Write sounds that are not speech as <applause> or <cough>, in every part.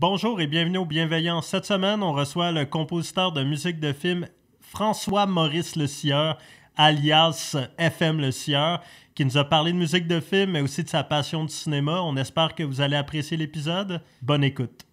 Bonjour et bienvenue au Bienveillant. Cette semaine, on reçoit le compositeur de musique de film François-Maurice Le Sieur, alias FM Le Sieur, qui nous a parlé de musique de film, mais aussi de sa passion du cinéma. On espère que vous allez apprécier l'épisode. Bonne écoute.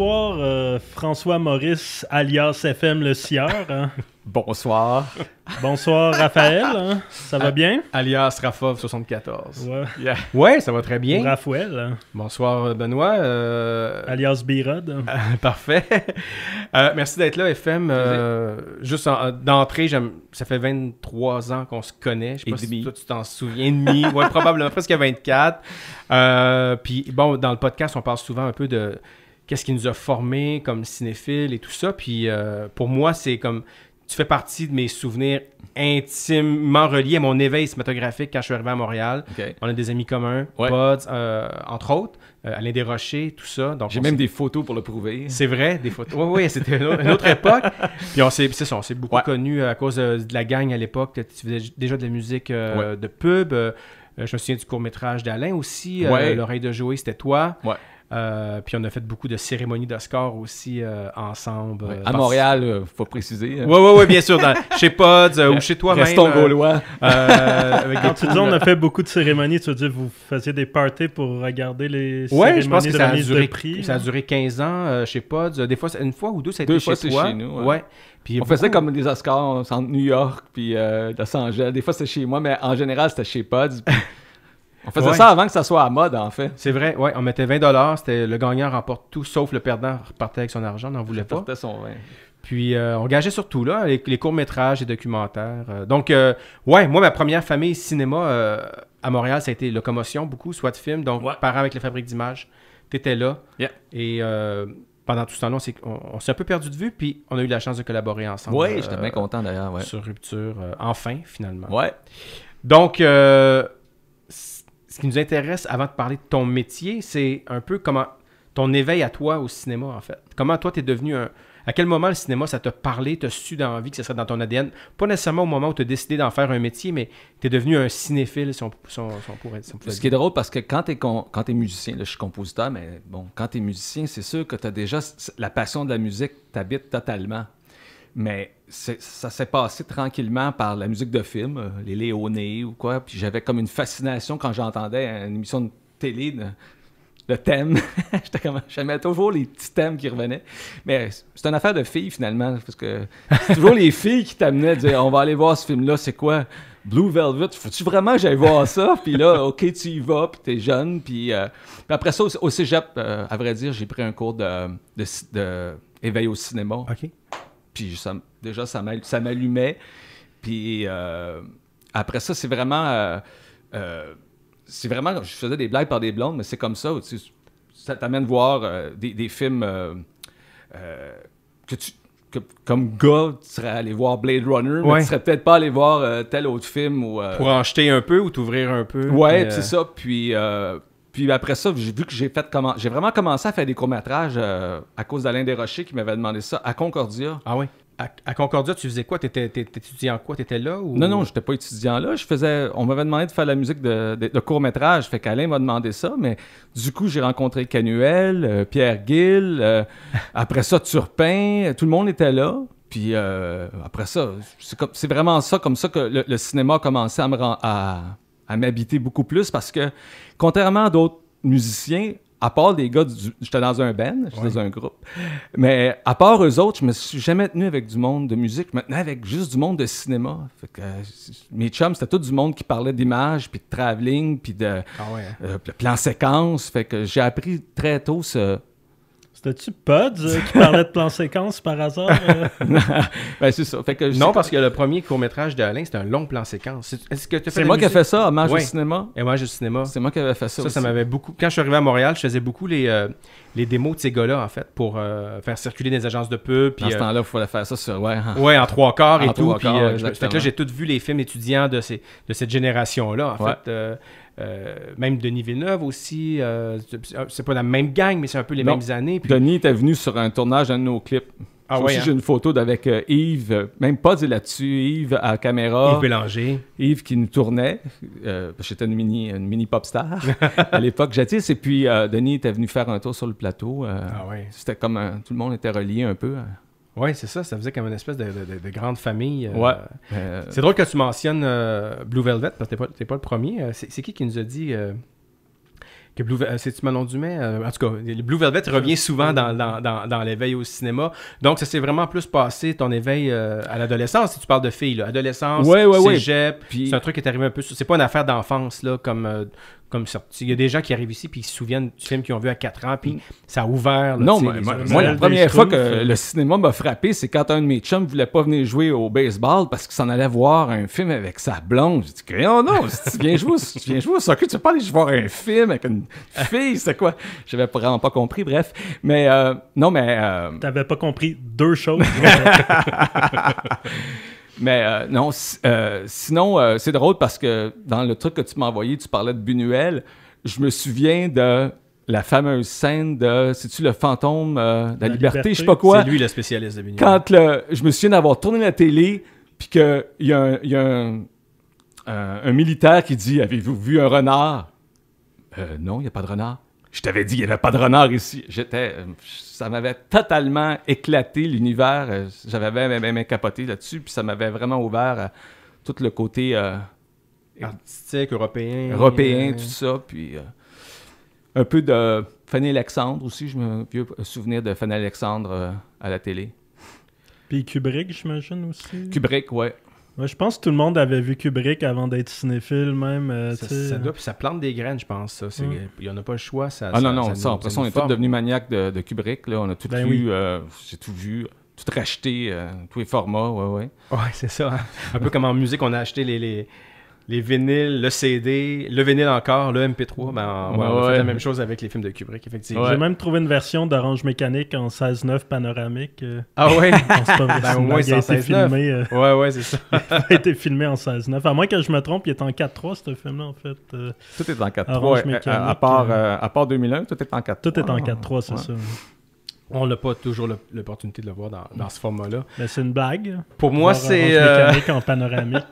Bonsoir, euh, François Maurice, alias FM le Sieur. Hein. <laughs> Bonsoir. Bonsoir, Raphaël. Hein. Ça va bien? Alias Rafov74. Ouais. ouais, ça va très bien. Raphaël. Hein. Bonsoir, Benoît. Euh, alias Birod. Euh, <laughs> parfait. merci d'être là, FM. juste d'entrée, ça fait 23 ans qu'on se connaît. Je sais pas si tu t'en souviens. Demi, ouais, <laughs> probablement presque 24. Puis bon, dans le podcast, on parle souvent un peu de qu'est-ce qui nous a formés comme cinéphiles et tout ça. Puis euh, pour moi, c'est comme tu fais partie de mes souvenirs intimement reliés à mon éveil cinématographique quand je suis arrivé à Montréal. On a des amis communs, Pods, euh, entre autres, euh, Alain Desrochers, tout ça. J'ai même des photos pour le prouver. C'est vrai, des photos. Oui, oui, c'était une autre époque. <laughs> Puis on s'est beaucoup connus à cause de, la gang à l'époque. Tu faisais déjà de la musique de pub. je me souviens du court-métrage d'Alain aussi. L'oreille de jouer, c'était toi. Euh, puis on a fait beaucoup de cérémonies d'Oscar aussi euh, ensemble. à Montréal, il euh, faut préciser. Oui, oui, oui, bien sûr. chez Pods ou chez toi-même. Restons gaulois. Quand tu dis on a fait beaucoup de cérémonies, tu veux dire vous faisiez des parties pour regarder les cérémonies ouais, je pense que de ça a duré, prix. Ça a duré 15 ans chez Pods. Des fois, une fois ou deux, ça a été deux chez fois, c'est chez nous. Ouais. Puis on faisait comme des Oscars en New York puis Los Angeles. Des fois, c'était chez moi, mais en général, c'était chez Pods. <laughs> On faisait ça avant que ça soit à mode, en fait. C'est vrai, ouais. On mettait 20 c'était le gagnant remporte tout, sauf le perdant repartait avec son argent, n'en voulait pas. son 20. Puis euh, on gageait sur tout, là, les, courts-métrages, les documentaires. Euh. donc, euh, ouais, moi, ma première famille cinéma à Montréal, ça a été Locomotion, beaucoup, soit de films, donc par parents avec la fabrique d'images. T'étais là. Et pendant tout ce temps-là, on, s'est un peu perdu de vue, puis on a eu la chance de collaborer ensemble. Oui, j'étais bien content d'ailleurs, Sur Rupture, enfin, finalement. Ouais. Donc, ce qui nous intéresse avant de parler de ton métier, c'est un peu comment ton éveil à toi au cinéma, en fait. Comment toi, tu es devenu un. À quel moment le cinéma, ça t'a parlé, t'a su dans la vie que ça serait dans ton ADN Pas nécessairement au moment où tu as décidé d'en faire un métier, mais tu es devenu un cinéphile, si on, pourrait, Ce qui est drôle, parce que quand tu es, quand es musicien, je suis compositeur, mais bon, quand tu es musicien, c'est sûr que tu as déjà la passion de la musique, t'habite totalement. Mais ça s'est passé tranquillement par la musique de film, euh, les Léonés ou quoi. Puis j'avais comme une fascination quand j'entendais une émission de télé, le thème. <laughs> J'aimais toujours les petits thèmes qui revenaient. Mais c'est une affaire de filles finalement, parce que c'est toujours les filles qui t'amenaient à dire on va aller voir ce film-là, c'est quoi Blue Velvet, faut-tu vraiment que j'aille voir ça? Puis là, OK, tu y vas, puis t'es jeune. Puis, euh, après ça, au, cégep, euh, à vrai dire, j'ai pris un cours de, éveil au cinéma. OK. Puis ça, déjà, ça m'allumait. Puis euh, après ça, c'est vraiment. Euh, euh, c'est vraiment. Je faisais des blagues par des blondes, mais c'est comme ça. Tu, ça t'amène voir des, films que comme gars, tu serais allé voir Blade Runner, mais tu serais peut-être pas allé voir tel autre film. Ou, Pour en jeter un peu ou t'ouvrir un peu. Ouais, c'est ça. Puis puis après ça, j'ai vu que j'ai fait comment j'ai vraiment commencé à faire des courts-métrages euh, à cause d'Alain Desrochers qui m'avait demandé ça à Concordia. Ah oui. À, Concordia, tu faisais quoi T'étais étudiant quoi T'étais là ou... Non, non, j'étais pas étudiant là. Je faisais, on m'avait demandé de faire la musique de, courts-métrages, court-métrage. Fait qu'Alain m'a demandé ça, mais du coup, j'ai rencontré Canuel, euh, Pierre Gill, euh, <laughs> après ça, Turpin. Tout le monde était là. Puis après ça, c'est vraiment ça, comme ça que le, cinéma a commencé à me rendre. À à m'habiter beaucoup plus parce que, contrairement à d'autres musiciens, à part les gars, j'étais dans un band, j'étais dans un groupe, mais à part eux autres, je me suis jamais tenu avec du monde de musique, maintenant avec juste du monde de cinéma. mes chums, c'était tout du monde qui parlait d'images, puis de travelling, puis de, ah hein? euh, de plan séquence. Fait que j'ai appris très tôt ce, c'était-tu Puds euh, qui parlait de plan séquence par hasard? Euh? <laughs> Ben, non, parce que le premier court-métrage d'Alain, c'était un long plan séquence. Est-ce que C'est moi qui ai fait ça, Hommage ouais. au cinéma. Et moi du cinéma. C'est moi qui avais fait ça. m'avait beaucoup. Quand je suis arrivé à Montréal, je faisais beaucoup les, euh, les démos de ces gars-là, en fait, pour faire circuler des agences de pub. Puis, ce temps-là, il fallait faire ça sur. Hein. Ouais, en... trois quarts et tout. j'ai tout vu les films étudiants de, ces, de cette génération-là, en fait. Euh, même Denis Villeneuve aussi, euh, c'est pas la même gang, mais c'est un peu les mêmes années. Denis était venu sur un tournage d'un de nos clips. Ah j'ai hein? une photo d'avec euh, Yves, même pas dit là-dessus, Yves à caméra. Yves Bélanger. Yves qui nous tournait. J'étais une mini, une mini pop star <laughs> à l'époque, jadis. Et puis Denis était venu faire un tour sur le plateau. Ah ouais. C'était comme tout le monde était relié un peu. Hein. Oui, c'est ça. Ça faisait comme une espèce de, de grande famille. Euh, ouais. Euh, c'est drôle que tu mentionnes euh, Blue Velvet parce que t'es pas, pas le premier. C'est qui qui nous a dit que Blue c'est-tu Manon Dumais En tout cas, Blue Velvet revient souvent dans, l'éveil au cinéma. Donc, ça s'est vraiment plus passé ton éveil à l'adolescence. Si tu parles de filles, là. adolescence, cégep. C'est un truc qui est arrivé un peu. C'est pas une affaire d'enfance là comme comme Il y a des gens qui arrivent ici puis ils se souviennent du film qu'ils ont vu à 4 ans puis mm. ça a ouvert. non, mais, moi, la première fois que le cinéma m'a frappé, c'est quand un de mes chums voulait pas venir jouer au baseball parce qu'il s'en allait voir un film avec sa blonde. J'ai dit oh non, tu viens jouer, tu viens jouer au que tu vas pas aller voir un film avec une fille, c'est quoi J'avais vraiment pas compris. Bref, mais euh, non, mais tu euh, t'avais pas compris deux choses. <laughs> <laughs> Mais euh, non, euh, sinon, euh, c'est drôle parce que dans le truc que tu m'as envoyé, tu parlais de Bunuel. Je me souviens de la fameuse scène de, c'est-tu le fantôme de la, liberté, je sais pas quoi. C'est lui le spécialiste de Bunuel. Quand je me souviens d'avoir tourné la télé, puis qu'il y a, un, y a un, militaire qui dit Avez-vous vu un renard Non, il n'y a pas de renard. Je t'avais dit, il n'y avait pas de renard ici. J'étais ça m'avait totalement éclaté l'univers. Euh, j'avais même, même, capoté là-dessus, puis ça m'avait vraiment ouvert à euh, tout le côté euh, artistique européen, européen, tout ça, puis un peu de Fanny Alexandre aussi. Je me vieux souvenir de Fanny Alexandre à la télé. Puis Kubrick, j'imagine aussi. Kubrick, ouais je pense que tout le monde avait vu Kubrick avant d'être cinéphile, même. Euh, ça, euh. ça, plante des graines, je pense. Ça. Mm. Il n'y en a pas le choix. Ça, ah non, non, ça, ça, on est pas devenu maniaque de, de, Kubrick. Là. On a tout ben vu, euh, j'ai tout vu, tout racheté, tous les formats, ouais, ouais. Ouais, c'est ça. Hein. Un peu comme en musique, on a acheté les les vinyles, le CD, le vinyle encore, le MP3. Ben, on fait la même chose avec les films de Kubrick, effectivement. J'ai même trouvé une version d'Orange Mécanique en 16-9 panoramique. Euh. Ah ouais? <laughs> <laughs> ben, au moins, il a été filmé. Ouais, ouais, c'est ça. <laughs> il a été filmé en 16-9. À moins que je me trompe, il est en 4-3, ce film-là, en fait. Euh. Tout est en 4-3. À, part, euh. à part 2001, tout est en 4-3. Tout est en 4-3, c'est ça. On n'a pas toujours l'opportunité de le voir dans, dans ce format-là. Mais ben, c'est une blague. Pour moi, c'est. Orange Mécanique en panoramique.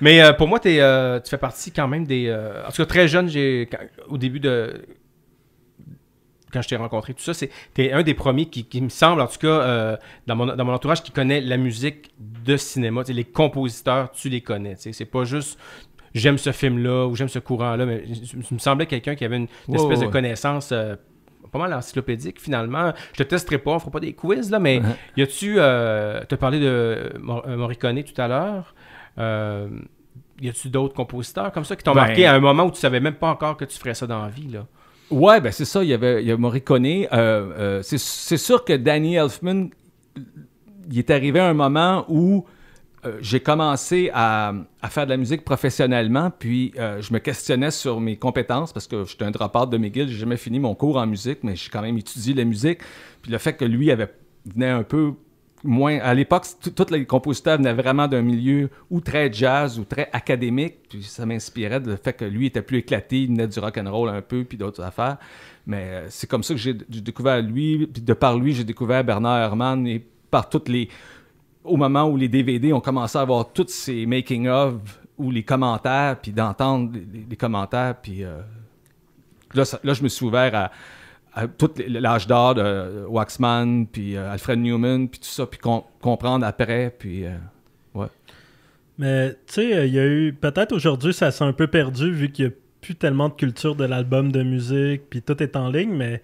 Mais euh, pour moi, euh, tu fais partie quand même des. Euh, en tout cas, très jeune, j'ai au début de. Quand je t'ai rencontré, tout ça, c'est es un des premiers qui, me semble, en tout cas, dans mon, dans, mon, entourage, qui connaît la musique de cinéma. les compositeurs, tu les connais. C'est pas juste j'aime ce film-là ou j'aime ce courant-là, mais tu me semblais quelqu'un qui avait une, espèce de connaissance pas mal encyclopédique finalement. Je te testerai pas, on fera pas des quiz là, mais uh-huh. y a-tu, euh, te parlé de Morricone tout à l'heure. Euh, y a-tu d'autres compositeurs comme ça qui t'ont ben, marqué à un moment où tu savais même pas encore que tu ferais ça dans la vie là? Ouais, ben c'est ça. Il y avait, il Morricone. Euh, euh, c'est sûr que Danny Elfman, il est arrivé à un moment où j'ai commencé à, faire de la musique professionnellement, puis je me questionnais sur mes compétences parce que j'étais un drop de McGill, j'ai jamais fini mon cours en musique, mais j'ai quand même étudié la musique. Puis le fait que lui avait venait un peu à l'époque, tous les compositeurs venaient vraiment d'un milieu ou très jazz ou très académique. Puis ça m'inspirait du fait que lui était plus éclaté, il venait du rock and roll un peu, puis d'autres affaires. Mais euh, c'est comme ça que j'ai découvert lui, puis de par lui, j'ai découvert Bernard Herrmann et par toutes les. Au moment où les DVD ont commencé à avoir tous ces making-of ou les commentaires, puis d'entendre les, commentaires, puis euh, là, je me suis ouvert à tout l'âge d'or de euh, Waxman, puis euh, Alfred Newman, puis tout ça, puis comprendre après, puis euh, ouais. Mais tu sais, il y a eu, peut-être aujourd'hui, ça s'est un peu perdu vu qu'il n'y a plus tellement de culture de l'album de musique, puis tout est en ligne, mais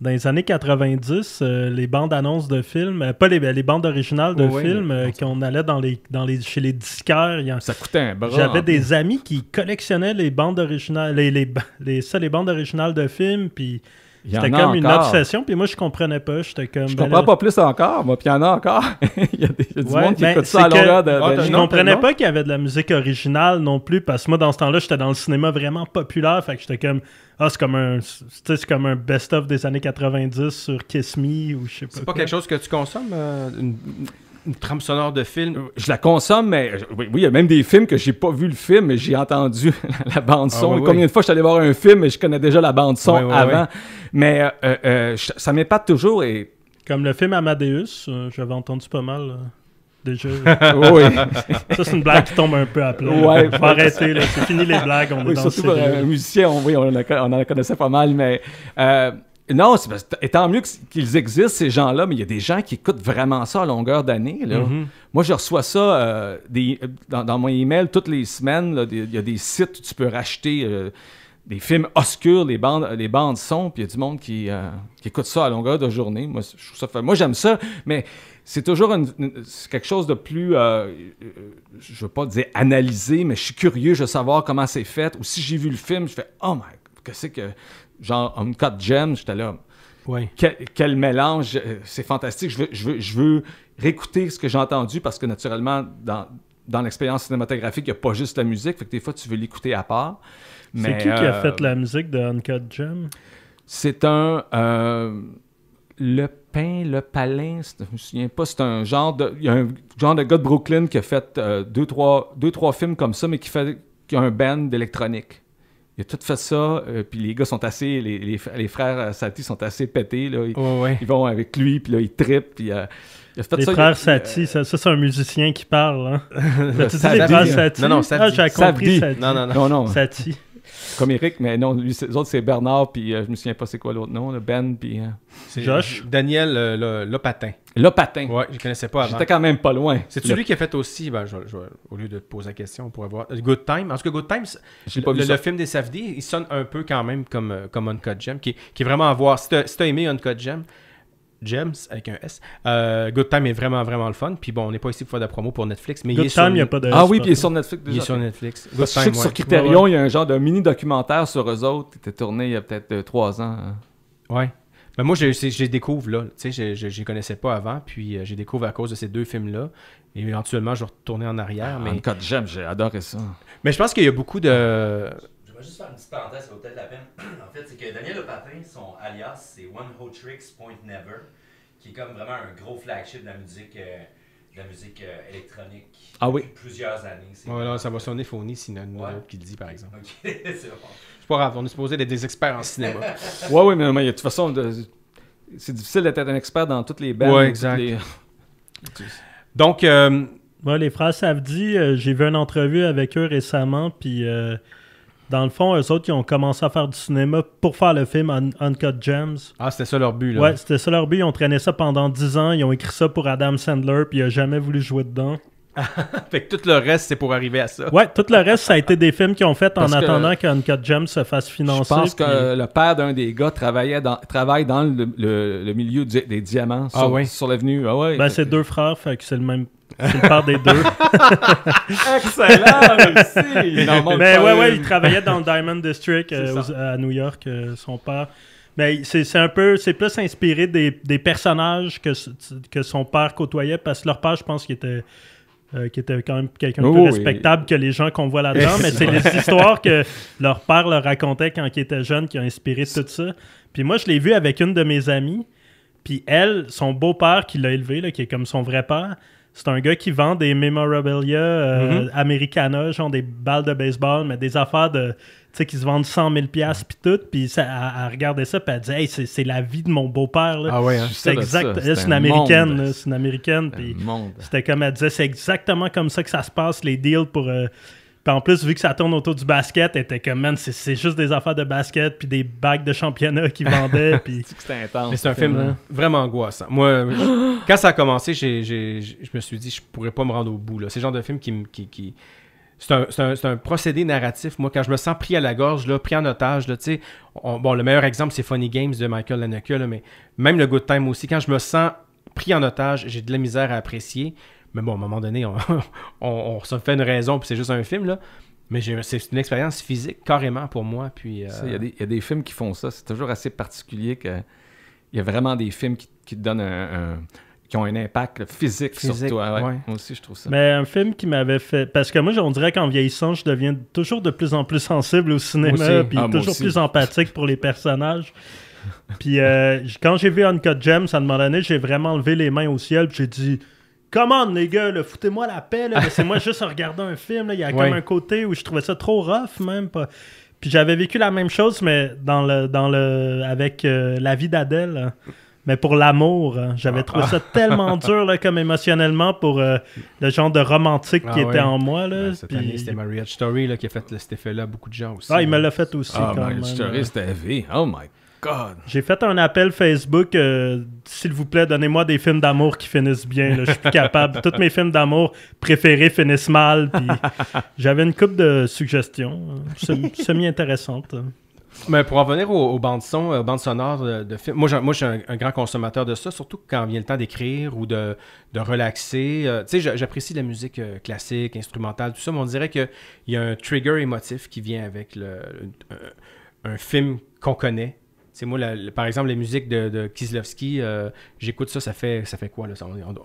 dans les années 90, les bandes annonces de films, pas les, bandes originales de films qu'on allait dans les, dans les, chez les disquaires. En... Ça coûtait un bras. J'avais des amis qui collectionnaient les bandes originales, les, les, les, ça, les bandes originales de films, puis c'était comme une obsession, puis moi, je comprenais pas. J'étais comme. Je ben comprends pas plus encore, moi, puis il y en a encore. <laughs> il y a, du monde qui ben, ça à de. je comprenais pas qu'il y avait de la musique originale non plus, parce que moi, dans ce temps-là, j'étais dans le cinéma vraiment populaire, fait que j'étais comme. Ah, c'est comme un, c'est comme un best-of des années 90 sur Kiss Me ou je sais pas. C'est pas quelque chose que tu consommes euh, une une trame sonore de film. Euh, je la consomme, mais euh, oui, il y a même des films que j'ai pas vu le film, mais j'ai entendu <laughs> la bande ah, son. Combien de fois je suis allé voir un film et je connais déjà la bande son avant. Mais euh, ça m'épate toujours et. Comme le film Amadeus, j'avais entendu pas mal. Déjà. <laughs> oui. <laughs> Ça, c'est une blague qui tombe un peu à plat. Ouais, faut arrêter, C'est fini les blagues. On oui, est dans surtout pour un musicien, on, oui, on, en connaissait pas mal, mais non, c'est parce que, tant mieux qu'ils existent, ces gens-là, mais il y a des gens qui écoutent vraiment ça à longueur d'année. Mm-hmm. Moi, je reçois ça euh, euh, dans, mon email toutes les semaines. Il y a des sites où tu peux racheter euh, des films obscurs, les bandes, les bandes son, puis il y a du monde qui, écoute ça à longueur de journée. Moi, j'aime ça, mais c'est toujours quelque chose de plus, je veux pas dire analysé, mais je suis curieux, je savoir comment c'est fait. Ou si j'ai vu le film, je fais « Oh my, que c'est que... » genre Uncut Gems, j'étais là. Quel, mélange, euh, c'est fantastique. Je veux, je, veux, je réécouter ce que j'ai entendu parce que naturellement, dans, l'expérience cinématographique, il n'y a pas juste la musique. Fait que des fois, tu veux l'écouter à part. C'est qui qui a euh, fait la musique de Uncut Gem? C'est un. Euh, le pain, le palin, je me souviens pas, c'est un genre de. Il y a un genre de gars de Brooklyn qui a fait deux, trois, trois films comme ça, mais qui fait qui a un band d'électronique il a tout fait ça, euh, puis les gars sont assez, les, les, les frères Sati sont assez pétés, là. Ils, vont avec lui, puis là, ils trippent, puis... Euh, il a fait les ça, frères Sati, euh, ça, c'est un musicien qui parle. Hein? <laughs> tu dit frères hein. Non, non, Sati. Ah, j'ai compris Sati. Non, non, non. non Sati. Comme Eric, mais non, lui, les autres, c'est Bernard, puis je me souviens pas c'est quoi l'autre nom, Ben, puis... C'est Josh? Daniel Lopatin. Le patin. Ouais, je connaissais pas avant. J'étais quand même pas loin. C'est celui qui a fait aussi, ben, au lieu de te poser la question, on pourrait voir. Good Time. En tout cas, Good Time, le, film des Safdie, il sonne un peu quand même comme, euh, comme Uncut Gem, qui, qui est vraiment à voir. Si t'as si aimé Uncut Gem, Gems avec un S. Euh, Good Time est vraiment, vraiment le fun. Puis bon, on n'est pas ici pour faire de la promo pour Netflix. Mais Good Time, sur... n'y a pas de. Ah oui, puis il est sur Netflix. Déjà. Il est sur Netflix. je sais que sur Criterion, il y a un genre de mini documentaire sur eux autres qui était tourné il y a peut-être euh, trois ans. Hein. Ouais. Mais ben, moi, je, les découvre là. Tu sais, je, les connaissais pas avant, puis euh, j'ai découvert découvre à cause de ces deux films-là. Et éventuellement, je vais retourner en arrière. Ah, mais... En cas j'aime, j'ai adoré ça. Mais je pense qu'il y a beaucoup de. Je vais juste faire une petite parenthèse, ça vaut peut-être la peine. <clears throat> en fait, c'est que Daniel Patin, son alias, c'est One Hot Tricks Point Never, qui est comme vraiment un gros flagship de la musique. Euh, de la musique euh, électronique ah depuis plusieurs années. ça va sonner fourni s'il y a autre qui le dit, par exemple. Ok, <laughs> c'est bon pas grave, on est supposé être des experts en cinéma. Oui, <laughs> oui, mais, de toute façon, c'est difficile d'être un expert dans toutes les bandes. Oui, exact. <laughs> Donc. Euh, les frères Savdi, dit, euh, j'ai vu une entrevue avec eux récemment, puis euh, dans le fond, eux autres, ils ont commencé à faire du cinéma pour faire le film Uncut Gems. Ah, c'était ça leur but, là. Oui, c'était ça leur but. Ils ont traîné ça pendant 10 ans, ils ont écrit ça pour Adam Sandler, puis il a jamais voulu jouer dedans. <laughs> fait que tout le reste, c'est pour arriver à ça. Ouais, tout le reste, ça a été des films qu'ils ont fait en attendant qu'Uncut Gems se fasse financer. Je pense que le père d'un des gars travaillait dans, travaille dans le, milieu des diamants ah sur, l'avenue. Ah ben, c'est deux frères, fait c'est le même c'est le père des deux. <laughs> Excellent aussi Mais ben, ouais, ouais, il travaillait dans le Diamond District <laughs> euh, à New York, euh, son père. Mais ben, c'est un peu, c'est plus inspiré des, personnages que, que son père côtoyait parce que leur père, je pense qu'il était euh, qui était quand même quelqu'un de oh, plus respectable que les gens qu'on voit là-dedans, <laughs> mais c'est les histoires que leur père leur racontait quand ils était jeune, qui ont inspiré tout ça. Puis moi, je l'ai vu avec une de mes amies, puis elle, son beau-père qui l'a élevé, là, qui est comme son vrai père, c'est un gars qui vend des memorabilia euh, mhm. americana, genre des balles de baseball, mais des affaires de tu sais, qui se vendent 100 000 pièces puis tout, puis elle, regardait ça, puis elle disait « Hey, c'est la vie de mon beau-père, là. Ah ouais, hein. c'est exact. C'est une, américaine, c'est une américaine, c'était comme, elle disait « C'est exactement comme ça que ça se passe, les deals pour euh, en plus, vu que ça tourne autour du basket, était comme, man, c'est juste des affaires de basket, puis des bagues de championnat qui vendaient. <laughs> Puis... intense. c'est un film vraiment, angoissant. Moi, <gasps> quand ça a commencé, je me suis dit, je pourrais pas me rendre au bout. C'est le genre de film qui. qui, C'est un, procédé narratif. Moi, quand je me sens pris à la gorge, là, pris en otage, là, bon, le meilleur exemple, c'est Funny Games de Michael Haneke, mais même le Good Time aussi, quand je me sens pris en otage, j'ai de la misère à apprécier. Mais bon, à un moment donné, <laughs> on, on, se fait une raison, puis c'est juste un film, là. Mais c'est une expérience physique, carrément, pour moi. Puis, euh, il, y a des, films qui font ça. C'est toujours assez particulier que y a vraiment des films qui, te donnent qui ont un impact physique, sur toi. Moi aussi, je trouve ça. Mais un film qui m'avait fait. Parce que moi, on dirait qu'en vieillissant, je deviens toujours de plus en plus sensible au cinéma, puis ah, toujours plus empathique pour les personnages. puis euh, quand j'ai vu Uncut Gems, à un moment donné, j'ai vraiment levé les mains au ciel, puis j'ai dit Commande les gars, foutez-moi la paix. C'est moi <laughs> juste en regardant un film. il y a comme un côté où je trouvais ça trop rough même. Pas... Puis j'avais vécu la même chose, mais dans le, dans le, avec euh, la vie d'Adèle. Mais pour l'amour, hein, j'avais trouvé ça ah, ah. tellement <laughs> dur, comme émotionnellement, pour euh, le genre de romantique ah qui était en moi. Là, ben, cette année, c'était Marriage Story là, qui a fait cet effet-là beaucoup de gens aussi. Ah, il me hein. l'a fait aussi. Ah, Story, hein. c'était heavy. Oh my God. J'ai fait un appel Facebook. Euh, s'il vous plaît, donnez-moi des films d'amour qui finissent bien. Je suis plus capable. <laughs> Tous mes films d'amour préférés finissent mal. J'avais une coupe de suggestions euh, <laughs> semi-intéressantes. Mais pour en venir aux, bandes son, euh, bandes sonores de, films, moi, moi je suis un, grand consommateur de ça, surtout quand vient le temps d'écrire ou de, de relaxer. tu sais, j'apprécie la musique classique, instrumentale, tout ça, mais on dirait qu'il y a un trigger émotif qui vient avec le, un film qu'on connaît c'est moi, par exemple, les musiques de, de euh, j'écoute ça, ça fait, ça fait quoi? Là?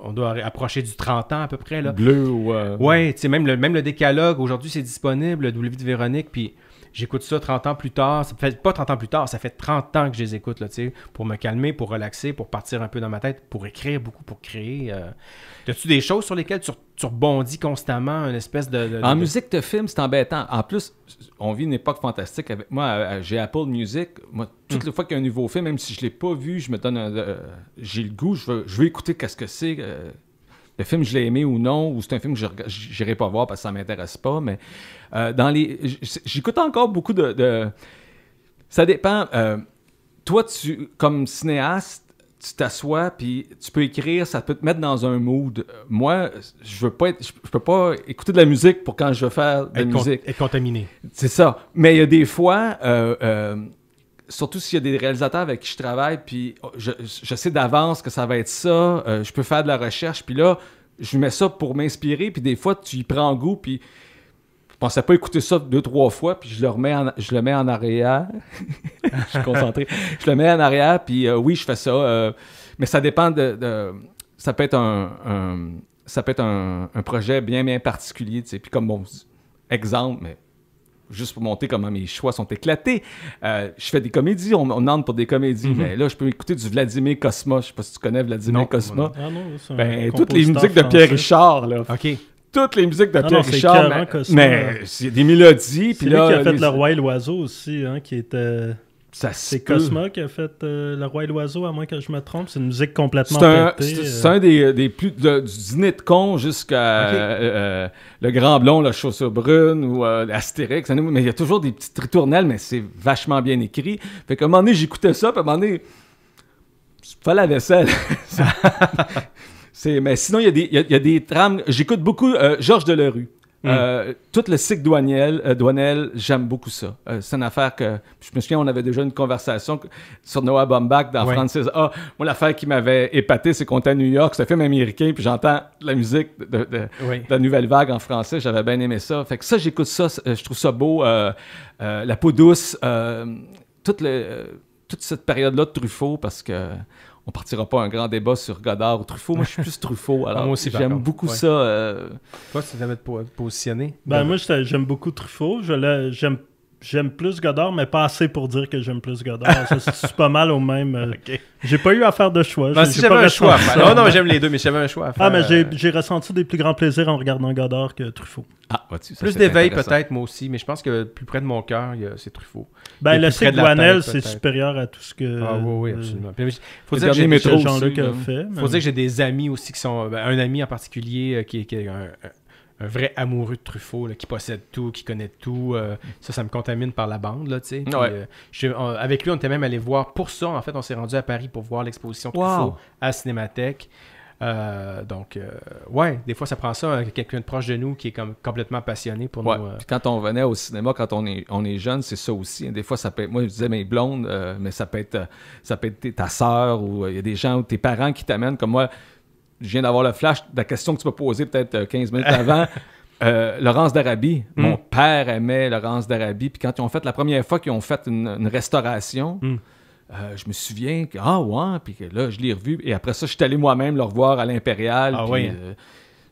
on, doit approcher du 30 ans à peu près. Là. Bleu ou. Euh... même le, même le décalogue, aujourd'hui, c'est disponible, le W de Véronique. Puis J'écoute ça 30 ans plus tard. Ça fait pas 30 ans plus tard, ça fait 30 ans que je les écoute, là, pour me calmer, pour relaxer, pour partir un peu dans ma tête, pour écrire beaucoup, pour créer. Euh. As-tu des choses sur lesquelles tu, rebondis constamment, une espèce de. en musique de film, c'est embêtant. En plus, on vit une époque fantastique. Avec moi, j'ai Apple Music. Moi, toutes hmm. les fois qu'il y a un nouveau film, même si je ne l'ai pas vu, je me donne, euh, j'ai le goût, je veux, je veux écouter qu'est-ce que c'est. Euh, le film, je l'ai aimé ou non, ou c'est un film que je j'irai pas voir parce que ça m'intéresse pas, mais euh, dans les. J'écoute encore beaucoup de, Ça dépend. Euh, toi, tu, comme cinéaste, tu t'assois, puis tu peux écrire, ça peut te mettre dans un mood. Moi, je veux pas être, je peux pas écouter de la musique pour quand je veux faire de la musique. Être contaminé. C'est ça. Mais il y a des fois, euh, surtout s'il y a des réalisateurs avec qui je travaille, puis oh, je, sais d'avance que ça va être ça, euh, je peux faire de la recherche, puis là, je mets ça pour m'inspirer, puis des fois, tu y prends goût, puis je pensais pas écouter ça deux, trois fois, puis je le, remets je le mets en arrière. <laughs> je suis concentré. je le mets en arrière, puis euh, oui, je fais ça, euh, mais ça dépend de, Ça peut être un... ça peut être un, un, projet bien, bien particulier, tu sais. Puis comme, bon, exemple, mais juste pour montrer comment mes choix sont éclatés. Euh, je fais des comédies, on, entre pour des comédies. Mhm. Mais là, je peux écouter du Vladimir Cosma. Je sais pas si tu connais Vladimir ah ben, toutes les musiques de ah Pierre Richard, là. toutes les musiques de Pierre Richard. mais, c'est des mélodies. C'est lui qui a fait Le Roi et l'Oiseau aussi, hein, qui était c'est Cosmo qui a fait euh, Le Roi et l'Oiseau, à moins que je me trompe. C'est une musique complètement C'est un, euh. des, plus. du dîner de con jusqu'à euh, Le Grand Blond, La Chaussure Brune ou Astérix. Mais il y a toujours des petites ritournelles, mais c'est vachement bien écrit. Fait qu'à un moment donné, j'écoutais ça, puis à un moment donné, pas la vaisselle. <laughs> <laughs> mais sinon, il y, a des, y a des trames. J'écoute beaucoup Georges Delerue. Euh, tout le cycle douaniel, euh, j'aime beaucoup ça. Euh, c'est une affaire que. Je me souviens, on avait déjà une conversation sur Noah Bombach dans Francis ah Moi, l'affaire qui m'avait épaté, c'est qu'on était à New York, c'est un film américain, puis j'entends la musique de, la Nouvelle Vague en français. J'avais bien aimé ça. Fait que ça, j'écoute ça, je trouve ça beau. la peau douce, toute cette période-là de Truffaut, parce que on partira pas un grand débat sur Godard ou Truffaut. Moi, je suis plus Truffaut. Ah, alors, moi j'aime beaucoup ça. Euh... Toi, tu devais être positionner. Ben, moi, j'aime beaucoup Truffaut. J'aime j'aime plus Godard, mais pas assez pour dire que j'aime plus Godard. c'est <laughs> pas mal au même. Euh, j'ai pas eu à faire de choix. Non, un choix. non, non, j'aime les deux, mais j'avais un choix. À faire, ah, mais euh, j'ai ressenti des plus grands plaisirs en regardant Godard que Truffaut. Ah, Plus d'éveil peut-être, moi aussi, mais je pense que plus près de mon cœur, c'est Truffaut. Ben, le Ciguanel, c'est supérieur à tout ce que. Ah, oui, oui, absolument. Euh, il faut, dire que fait, faut dire que j'ai des amis aussi qui sont. Ben, un ami en particulier qui qui est un, un vrai amoureux de Truffaut qui possède tout, qui connaît tout. Euh, ça, ça me contamine par la bande. Là, euh, avec lui, on était même allé voir. Pour ça, en fait, on s'est rendu à Paris pour voir l'exposition Truffaut à Cinémathèque. Euh, donc, ouais, des fois, ça prend ça, hein, quelqu'un de proche de nous qui est comme complètement passionné pour nous. Puis quand on venait au cinéma, quand on est, on est jeune, c'est ça aussi. Hein. Des fois, ça peut être, moi, je disais mes blondes, mais ça peut être, ça peut être ta sœur ou il y a des gens ou tes parents qui t'amènent. Comme moi, je viens d'avoir le flash de la question que tu m'as posée peut-être 15 euh, minutes avant. <laughs> Euh, Laurence d'Arabie, hmm. mon père aimait Laurence d'Arabie. Puis quand ils ont fait la première fois qu'ils ont fait une, restauration, hmm. euh, je me souviens que ah ouais, puis que là je l'ai revu. Et après ça, je suis allé moi-même le revoir à l'Impérial. Ah,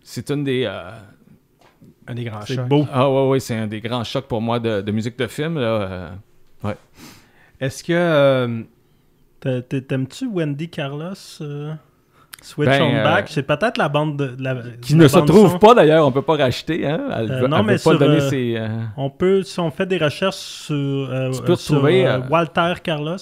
c'est une des un des grands chocs. Ah ouais, ouais, c'est un des grands chocs pour moi de, musique de film. ouais. Est-ce que t'aimes-tu Wendy Carlos Switch ben, on euh, Back, c'est peut-être la bande de la, qui ne se trouve pas d'ailleurs, on peut pas racheter. non, mais on peut, si on fait des recherches sur, euh, euh, Walter Carlos.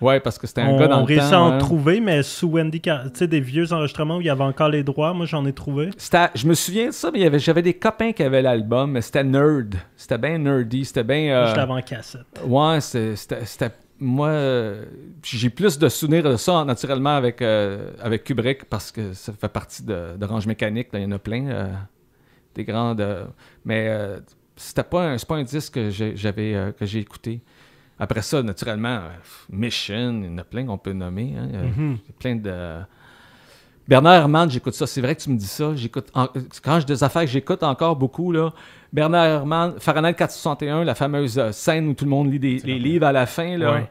Ouais, parce que c'était un gars dans on le réussit à en hein. trouver, mais sous Wendy, tu sais, des vieux enregistrements où il y avait encore les droits, moi j'en ai trouvé. Je me souviens de ça, mais j'avais des copains qui avaient l'album, mais c'était nerd. C'était bien nerdy, c'était bien. Je l'avais en cassette. Ouais, c'était moi, euh, j'ai plus de souvenirs de ça naturellement avec, euh, avec Kubrick parce que ça fait partie de, de Range Mécanique. il y en a plein, euh, des grandes. mais c'était pas un, pas un disque que j'avais que j'ai écouté. Après ça, naturellement, Mission, il y en a plein qu'on peut nommer. Hein, mhm. Plein de. Bernard Herrmann, j'écoute ça. C'est vrai que tu me dis ça. J'écoute Quand j'ai des affaires j'écoute encore beaucoup, là, Bernard Herrmann, Fahrenheit 461, la fameuse euh, scène où tout le monde lit des, livres à la fin. Là.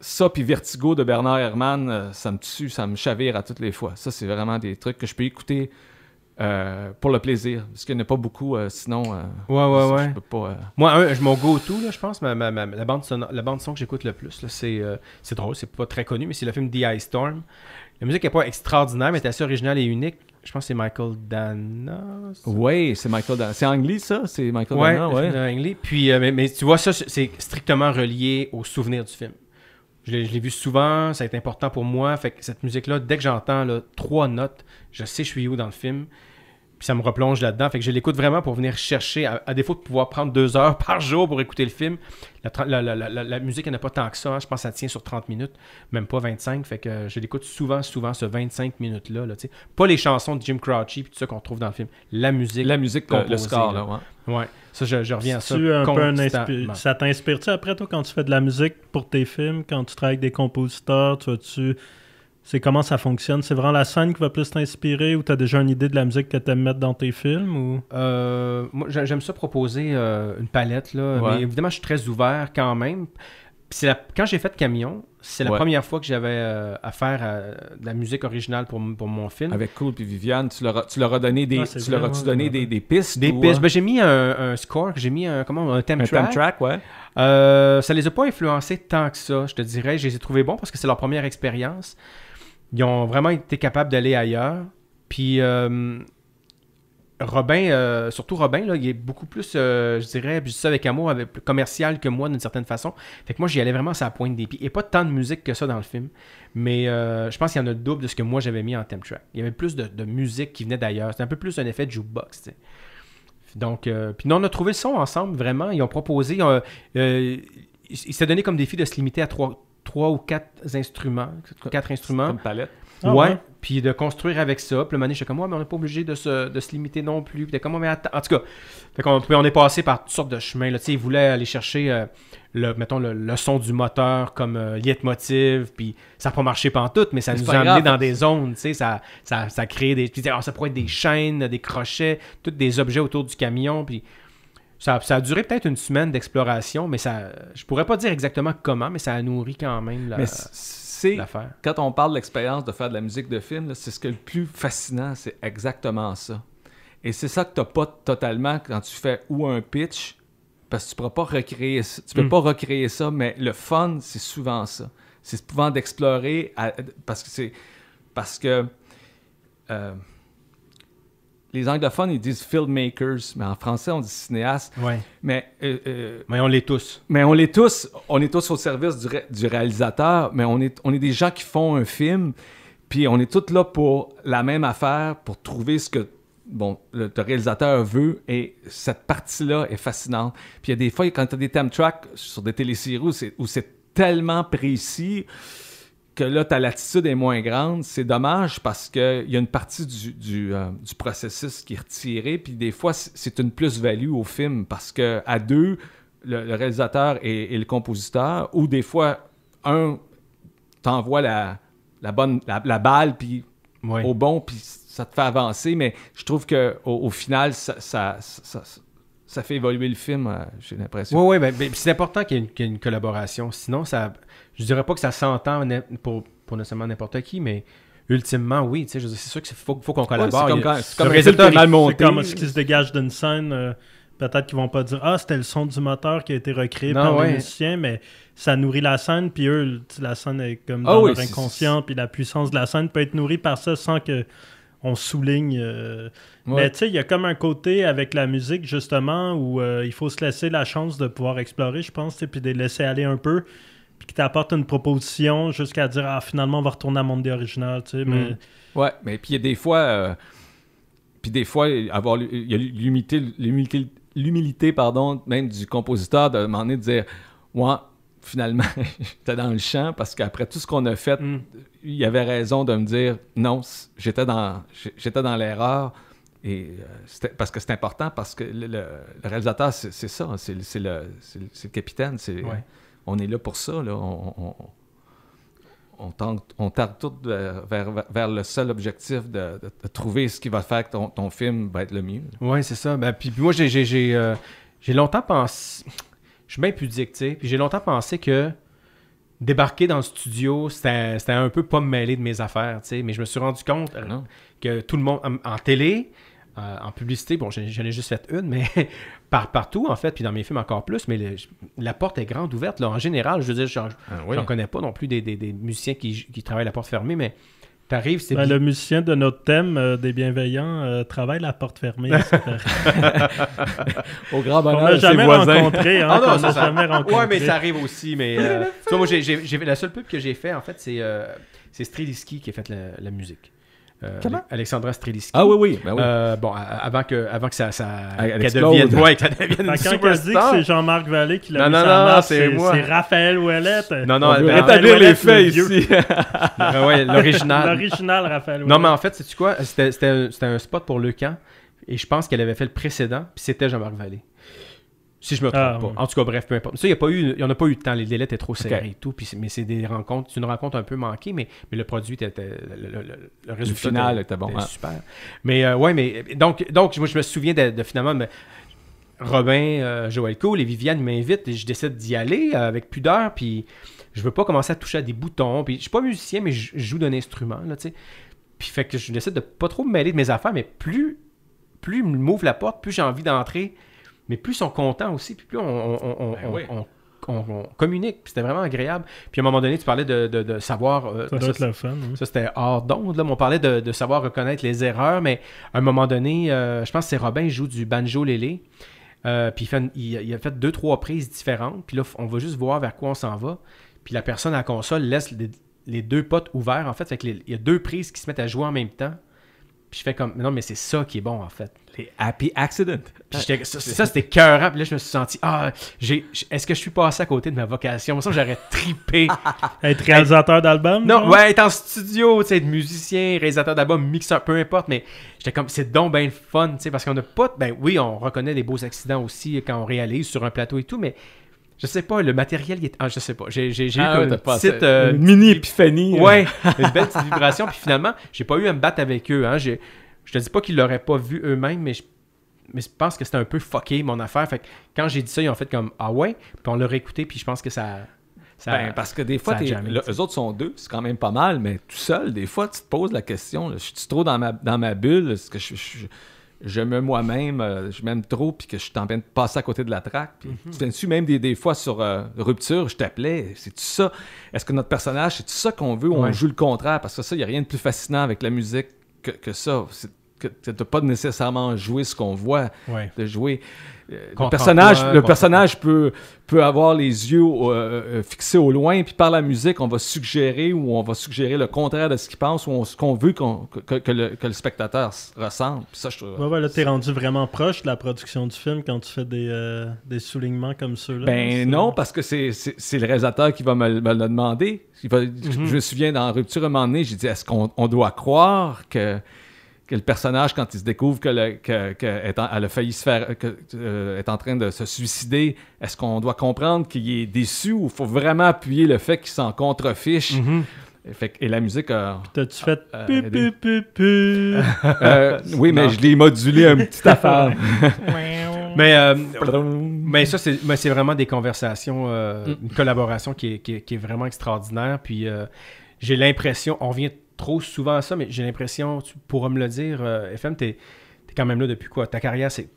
Ça, puis Vertigo de Bernard Herrmann, euh, ça me tue, ça me chavire à toutes les fois. Ça, c'est vraiment des trucs que je peux écouter euh, pour le plaisir. Parce qu'il n'y en a pas beaucoup, sinon. ouais, peux pas, Moi, un, mon go-to, je pense, la, bande la bande son que j'écoute le plus, c'est drôle, c'est pas très connu, mais c'est le film The Ice Storm. La musique n'est pas extraordinaire, mais elle est assez originale et unique je pense que c'est Michael Dana. Oui, c'est Michael Dana. C'est anglais, ça? C'est Michael Dana, oui. anglais. Puis, euh, mais, mais, tu vois, ça, c'est strictement relié au souvenir du film. Je l'ai vu souvent, ça a été important pour moi. Fait que cette musique-là, dès que j'entends trois notes, je sais je suis où dans le film puis ça me replonge là-dedans. Fait que je l'écoute vraiment pour venir chercher, à, défaut de pouvoir prendre deux heures <laughs> par jour pour écouter le film. La, musique, elle n'a pas tant que ça. Hein. Je pense que ça tient sur 30 minutes, même pas 25. Fait que euh, je l'écoute souvent, souvent, ce 25 minutes-là. Là, pas les chansons de Jim Crouchy puis tout ça qu'on trouve dans le film. La musique. La musique composée, le score, là. Ouais. ouais. Ça, je, reviens à ça. Ça t'inspire-tu après, toi, quand tu fais de la musique pour tes films, quand tu travailles avec des compositeurs, tu vois. tu c'est comment ça fonctionne? C'est vraiment la scène qui va plus t'inspirer ou t'as déjà une idée de la musique que t'aimes mettre dans tes films? Ou... Euh, moi, j'aime ça proposer euh, une palette, là. évidemment, je suis très ouvert quand même. C'est Quand j'ai fait Camion, c'est la première fois que j'avais affaire euh, à de la musique originale pour, mon film. Avec Cool puis Viviane, tu leur, as donné des, ah, tu donné des, pistes Des pistes. Ben, j'ai mis un, score, j'ai mis un, comment, un theme track. Theme track ouais. ça les a pas influencés tant que ça, je te dirais. Je les ai trouvés bons parce que c'est leur première expérience ils ont vraiment été capables d'aller ailleurs. Puis euh, Robin, euh, surtout Robin, là, il est beaucoup plus, euh, je dirais, je dis ça avec amour, avec, commercial que moi d'une certaine façon. Fait que moi, j'y allais vraiment à sa pointe des pieds. a pas tant de musique que ça dans le film. Mais je pense qu'il y en a le double de ce que moi j'avais mis en theme track. Il y avait plus de, musique qui venait d'ailleurs. C'est un peu plus un effet de jukebox, tu sais. Donc, puis nous, on a trouvé le son ensemble, vraiment. Ils ont proposé, ils, s'est ils donné comme défi de se limiter à trois, trois ou quatre instruments, quatre instruments. Comme palette. Ah, ouais. Puis de construire avec ça. Puis le moment je comme, moi, mais on n'est pas obligé de se, limiter non plus. Puis comme, mais en tout cas, on, est passé par toutes sortes de chemins. Là. Ils voulaient aller chercher, euh, le, mettons, le, son du moteur comme euh, Puis ça n'a pas marché tout mais ça nous a amené dans des zones. Ça, ça, ça crée des. Puis ça pourrait être des chaînes, des crochets, tous des objets autour du camion. Puis ça, a duré peut-être une semaine d'exploration, mais ça, je pourrais pas dire exactement comment, mais ça a nourri quand même la, Quand on parle de l'expérience de faire de la musique de film, c'est ce que le plus fascinant, c'est exactement ça. Et c'est ça que tu pas totalement quand tu fais ou un pitch, parce que tu pourras pas recréer Tu peux hmm. pas recréer ça, mais le fun, c'est souvent ça. C'est souvent d'explorer, parce que c'est... Parce que... Euh, les anglophones, ils disent filmmakers, mais en français, on dit cinéastes ». Euh, euh, mais, on l'est tous. Mais on l'est tous. On est tous au service du, réalisateur, mais on est, on est des gens qui font un film, puis on est tous là pour la même affaire, pour trouver ce que bon, le, réalisateur veut, et cette partie-là est fascinante. Puis il y a des fois, quand tu as des time tracks sur des téléséries où c'est tellement précis que là, ta latitude est moins grande, c'est dommage parce qu'il y a une partie euh, du, processus qui est retirée. Puis des fois, c'est une plus-value au film parce que à deux, le, réalisateur et, le compositeur, ou des fois, un t'envoie la, bonne la, balle puis au bon, puis ça te fait avancer. Mais je trouve qu'au au, final, ça, fait évoluer le film, euh, j'ai l'impression. Oui, oui, mais c'est important qu'il y, ait une collaboration. Sinon, ça, je dirais pas que ça s'entend pour, pour nécessairement n'importe qui, mais ultimement, oui, tu c'est sûr qu'il faut, faut qu'on collabore. c'est comme, c'est comme, mal comme ce qui se dégage d'une scène. Euh, peut-être qu'ils vont pas dire Ah, c'était le son du moteur qui a été recréé par le musicien, mais ça nourrit la scène, puis eux, la scène est comme ah dans leur inconscient, puis la puissance de la scène peut être nourrie par ça sans que on souligne. Euh. Mais tu sais, il y a comme un côté avec la musique, justement, où euh, il faut se laisser la chance de pouvoir explorer, je pense, puis de laisser aller un peu puis qui t'apporte une proposition jusqu'à dire ah finalement on va retourner à mon idée originale tu sais mais... Mm. ouais mais puis il y a des fois euh, puis des fois avoir il y a l'humilité l'humilité pardon même du compositeur de m'en de dire ouais finalement <laughs> j'étais dans le champ parce qu'après tout ce qu'on a fait mm. il y avait raison de me dire non j'étais dans j'étais dans l'erreur et euh, c'était parce que c'est important, parce que le, réalisateur, c'est ça, c'est le, le, capitaine, c'est ouais on est là pour ça. Là. On, tarde tout vers, le seul objectif de, trouver ce qui va faire que ton, film va être le mieux. Oui, c'est ça. Ben, puis, moi, j'ai, euh, longtemps pensé. Je suis bien pudique, tu sais. Puis j'ai longtemps pensé que débarquer dans le studio, c'était un peu pas me mêler de mes affaires, tu sais. Mais je me suis rendu compte euh, que tout le monde, en télé, euh, en publicité, bon, j'en ai juste fait une, mais <laughs> par, partout, en fait, puis dans mes films encore plus, mais la porte est grande ouverte. en général, je veux dire, ah j'en connais pas non plus des, musiciens qui, travaillent la porte fermée, mais t'arrives, c'est... Ben, le musicien de notre thème, euh, des bienveillants, euh, travaille la porte fermée. <laughs> <laughs> Au grand bonheur, On jamais rencontré, hein, ah jamais rencontré. Ouais, mais ça arrive aussi, mais... la seule pub que j'ai fait, en fait, c'est, c'est qui a fait la musique. Euh, Comment? Alexandra Streliski. Ah oui, oui. Ben oui. Euh, bon, avant que, avant que ça, ça devienne, ouais, <laughs> devienne une Quand elle dit que c'est Jean-Marc Vallée qui l'a mis non, non, non c'est moi. C'est Raphaël Ouellette. Non, non, ben, les faits ici. <laughs> Ah oui l'original. l'original Raphaël Ouellet. Non, mais en fait, c'est quoi? C'était, un, un spot pour le Et je pense qu'elle avait fait le précédent, puis c'était Jean-Marc Vallée. Si je me trompe ah, pas. En tout cas, bref, peu importe. Ça, il n'y en a pas eu de temps. Les délais étaient trop serrés et tout. mais c'est des rencontres. C'est une rencontre un peu manquée, mais, le produit était. Le, résultat final était bon. Hein. super. Mais euh, ouais, mais. Euh, donc, donc moi, je me souviens de, finalement. Robin, euh, Joël Cole et Viviane m'invitent et je décide d'y aller avec pudeur. Puis je veux pas commencer à toucher à des boutons. Puis je suis pas musicien, mais je joue d'un instrument, là, Puis fait que je décide de pas trop me mêler de mes affaires, mais plus, plus m'ouvre la porte, plus j'ai envie d'entrer mais plus on sont contents aussi, puis plus on, communique. C'était vraiment agréable. Puis à un moment donné, tu parlais de, savoir. ça, ça c'était hors d'onde. on parlait de, savoir reconnaître les erreurs, mais à un moment donné, euh, je pense que c'est Robin qui joue du banjo lélé. Euh, puis il, il, a fait deux, trois prises différentes. Puis là, on va juste voir vers quoi on s'en va. Puis la personne à console laisse les, deux potes ouverts, en fait. il y a deux prises qui se mettent à jouer en même temps. Puis je fais comme, non, mais c'est ça qui est bon, en fait. Les happy accident. Puis ça, c'était cœurant. Puis là, je me suis senti, ah, est-ce que je suis passé à côté de ma vocation? Ça, j'aurais trippé <laughs> être réalisateur d'album? Non, ouais, être en studio, tu sais, être musicien, réalisateur d'album, mixeur, peu importe. Mais j'étais comme, c'est donc bien fun, tu sais, parce qu'on a pas, ben oui, on reconnaît des beaux accidents aussi quand on réalise sur un plateau et tout, mais je sais pas, le matériel, il est... ah, je sais pas. J'ai, ah une petite... Euh, une mini épiphanie. Hein. Ouais, une belle petite vibration. Puis finalement, j'ai pas eu à me battre avec eux. Hein. Je te dis pas qu'ils l'auraient pas vu eux-mêmes, mais je... mais je pense que c'était un peu fucké, mon affaire. Fait que quand j'ai dit ça, ils ont fait comme « Ah ouais? » Puis on l'a écouté, puis je pense que ça... ça ben, parce que des fois, les eux autres sont deux, c'est quand même pas mal, mais tout seul, des fois, tu te poses la question, je suis trop dans ma, dans ma bulle, ce que je je me moi-même, euh, je m'aime trop, puis que je suis en train de passer à côté de la traque. Puis mhm. viens -hmm. même des, des, fois sur euh, Rupture, je t'appelais, c'est-tu ça? Est-ce que notre personnage, c'est-tu ça qu'on veut ou on joue le contraire? Parce que ça, il n'y a rien de plus fascinant avec la musique que, que ça. C'est que, pas nécessairement jouer ce qu'on voit, de jouer. Euh, le personnage, le personnage peut, peut avoir les yeux euh, euh, fixés au loin, puis par la musique, on va suggérer ou on va suggérer le contraire de ce qu'il pense ou ce qu'on veut que, le, spectateur ressente. ça, je trouve, là, t'es rendu vraiment proche de la production du film quand tu fais des, soulignements comme ceux-là. Ben non, parce que c'est le réalisateur qui va me, le demander. je, je, mm-hmm. me souviens, dans Rupture, à un moment donné, j'ai dit, est-ce qu'on doit croire que que le personnage, quand il se découvre qu'elle que, que est failli se faire, euh, est en train de se suicider, est-ce qu'on doit comprendre qu'il est déçu ou faut vraiment appuyer le fait qu'il s'en contrefiche? Mhm. et la musique a. t'as-tu fait. <laughs> Euh, oui, mais je l'ai modulé un petit <laughs> affaire. mais, euh, mais ça, c'est vraiment des conversations, mm. une collaboration qui est, vraiment extraordinaire. Puis j'ai l'impression, on vient trop souvent ça, mais j'ai l'impression, tu pourras me le dire, euh, FM, tu es, quand même là depuis quoi Ta carrière, c'est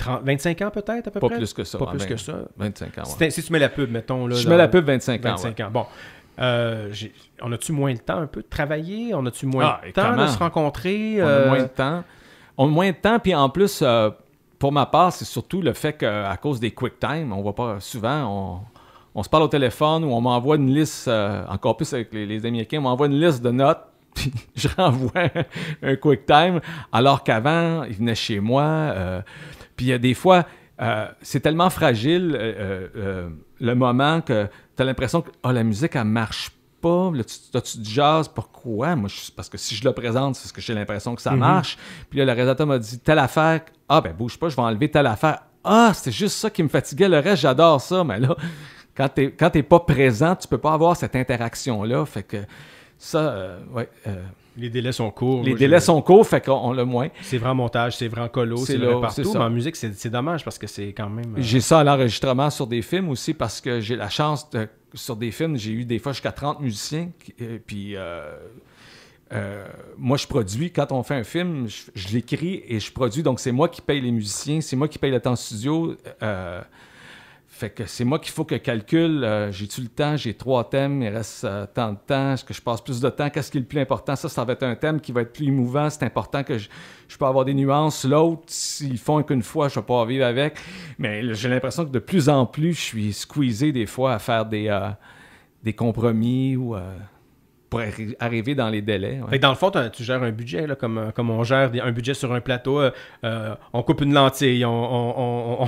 25 ans peut-être à peu pas plus que ça. Pas plus ben, que ça. 25 ans. Si, tu mets la pub, mettons. Là, je mets la pub 25 ans. 25 ans. Bon. Euh, on a-tu moins de temps un peu de travailler On a-tu moins ah, de temps de se rencontrer On a moins euh? de temps. On a moins de temps, puis en plus, pour ma part, c'est surtout le fait qu'à cause des quick time, on va pas souvent, on, se parle au téléphone ou on m'envoie une liste, encore plus avec les Américains, on m'envoie une liste de notes <laughs> puis je renvoie un quick time, alors qu'avant, il venait chez moi. Euh, puis il y a des fois, euh, c'est tellement fragile euh, le moment que tu as l'impression que ah, la musique, elle marche pas. Là, tu, là, tu pourquoi? Moi, je, parce que si je le présente, c'est parce que j'ai l'impression que ça mhm. marche. Puis là, le réalisateur m'a dit telle affaire, ah ben bouge pas, je vais enlever telle affaire. Ah, c'est juste ça qui me fatiguait, le reste, j'adore ça, mais là quand tu n'es pas présent, tu peux pas avoir cette interaction-là. Fait que ça, euh, ouais. Euh, les délais sont courts. Les délais sont courts, fait qu'on l'a moins. C'est vrai montage, c'est vrai en colo, c'est vrai partout. en musique, c'est dommage parce que c'est quand même. Euh, j'ai ça à l'enregistrement sur des films aussi parce que j'ai la chance de. Sur des films, j'ai eu des fois jusqu'à 30 musiciens. puis. moi, je produis. Quand on fait un film, je, l'écris et je produis. Donc, c'est moi qui paye les musiciens, c'est moi qui paye le temps studio. Fait que c'est moi qu'il faut que calcule. Euh, j'ai-tu le temps? J'ai trois thèmes. Il reste euh, tant de temps. Est-ce que je passe plus de temps? Qu'est-ce qui est le plus important? Ça, ça va être un thème qui va être plus émouvant. C'est important que je, je peux avoir des nuances. L'autre, s'ils font qu'une fois, je vais pas vivre avec. Mais j'ai l'impression que de plus en plus, je suis squeezé des fois à faire des, euh, des compromis ou pour arriver dans les délais. Et dans le fond, tu gères un budget, comme, euh, comme on gère un budget sur un plateau. Euh, euh, on coupe une lentille, on,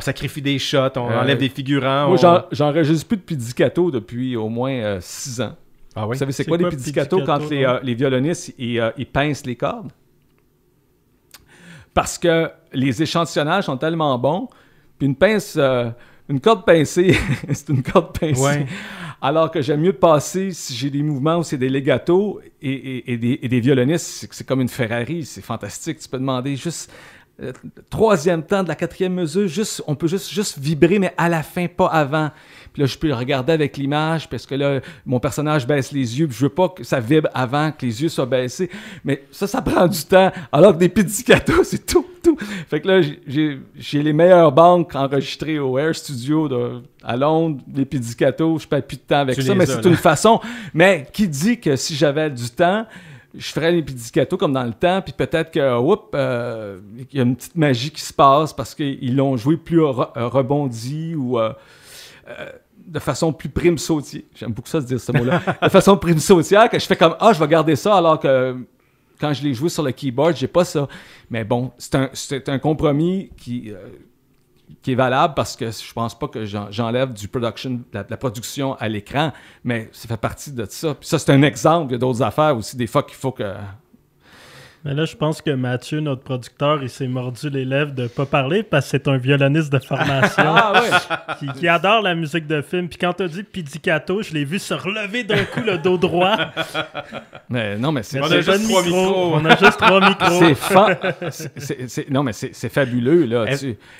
sacrifie des shots, on enlève des figurants. Moi, j'enregistre plus de pizzicato depuis au moins six ans. Ah Vous savez, c'est quoi, des les quand les, violonistes ils, ils pincent les cordes? Parce que les échantillonnages sont tellement bons. Puis une pince, une corde pincée, <laughs> c'est une corde pincée. Alors que j'aime mieux passer, si j'ai des mouvements ou c'est des legato et, des, violonistes, c'est comme une Ferrari, c'est fantastique. Tu peux demander juste euh, troisième temps de la quatrième mesure, juste, on peut juste, juste vibrer, mais à la fin, pas avant. Puis là, je peux le regarder avec l'image, parce que là, mon personnage baisse les yeux, puis je veux pas que ça vibre avant que les yeux soient baissés. Mais ça, ça prend du temps. Alors que des pizzicato <laughs> c'est tout fait que là, j'ai les meilleures banques enregistrées au Air Studio à Londres, les Pizzicato, je perds plus de temps avec ça, mais c'est une façon. Mais qui dit que si j'avais du temps, je ferais les pizzicato comme dans le temps, puis peut-être que, euh, il y a une petite magie qui se passe parce qu'ils l'ont joué plus euh, rebondi ou euh, de façon plus prime sautier. J'aime beaucoup ça se dire ce mot-là. <laughs> de façon prime sautière, que je fais comme, ah, je vais garder ça alors que quand je l'ai joué sur le keyboard, j'ai pas ça. Mais bon, c'est un, compromis qui, euh, qui est valable parce que je pense pas que j'enlève du production, la, la production à l'écran, mais ça fait partie de ça. Puis ça, c'est un exemple. Il y a d'autres affaires aussi, des fois qu'il faut que mais là, je pense que Mathieu, notre producteur, il s'est mordu l'élève lèvres de pas parler parce que c'est un violoniste de formation <laughs> ah, qui, adore la musique de film. Puis quand tu as dit pidicato », je l'ai vu se relever d'un coup le dos droit. Mais non, mais c'est... On, a juste trois micros. On a juste trois micros. C'est Non, mais c'est fabuleux, là.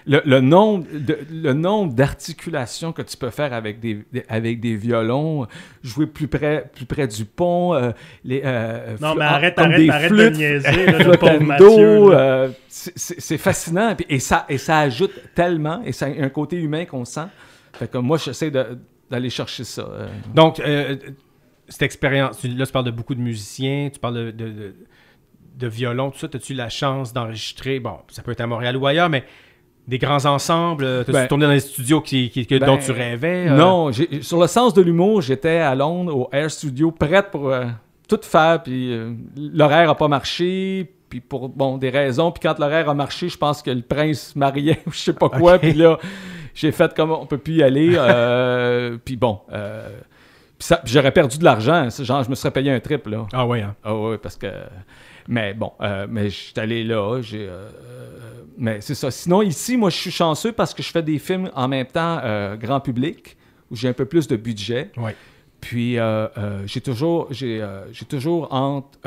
Le, nombre d'articulations que tu peux faire avec des, avec des violons, jouer plus près, plus près du pont, euh, les... Euh, non, mais ah, arrête, arrête, arrête de niaiser. Euh, c'est fascinant, et ça, et ça ajoute tellement, et c'est un côté humain qu'on sent. Fait que moi, j'essaie d'aller chercher ça. Euh. Donc, euh, cette expérience, là, tu parles de beaucoup de musiciens, tu parles de, de, violon, tout ça. As-tu la chance d'enregistrer, bon, ça peut être à Montréal ou ailleurs, mais des grands ensembles? T'as-tu ben tourné dans les studios qui, dont ben tu rêvais? Non, sur le sens de l'humour, j'étais à Londres au Air Studio, prête pour tout faire, puis euh, l'horaire a pas marché, puis pour bon, des raisons. Puis quand l'horaire a marché, je pense que le prince mariait, <laughs> je sais pas quoi, puis là, j'ai fait comme on peut plus y aller. Euh, <laughs> puis bon, euh, j'aurais perdu de l'argent. Hein, genre, je me serais payé un trip, là. Ah oui, hein. Ah oui, parce que... Mais bon, mais je suis allé là, j'ai... mais c'est ça. Sinon, ici, moi, je suis chanceux parce que je fais des films en même temps grand public, où j'ai un peu plus de budget. Oui. Puis euh, euh, j'ai toujours, j'ai, euh, toujours entre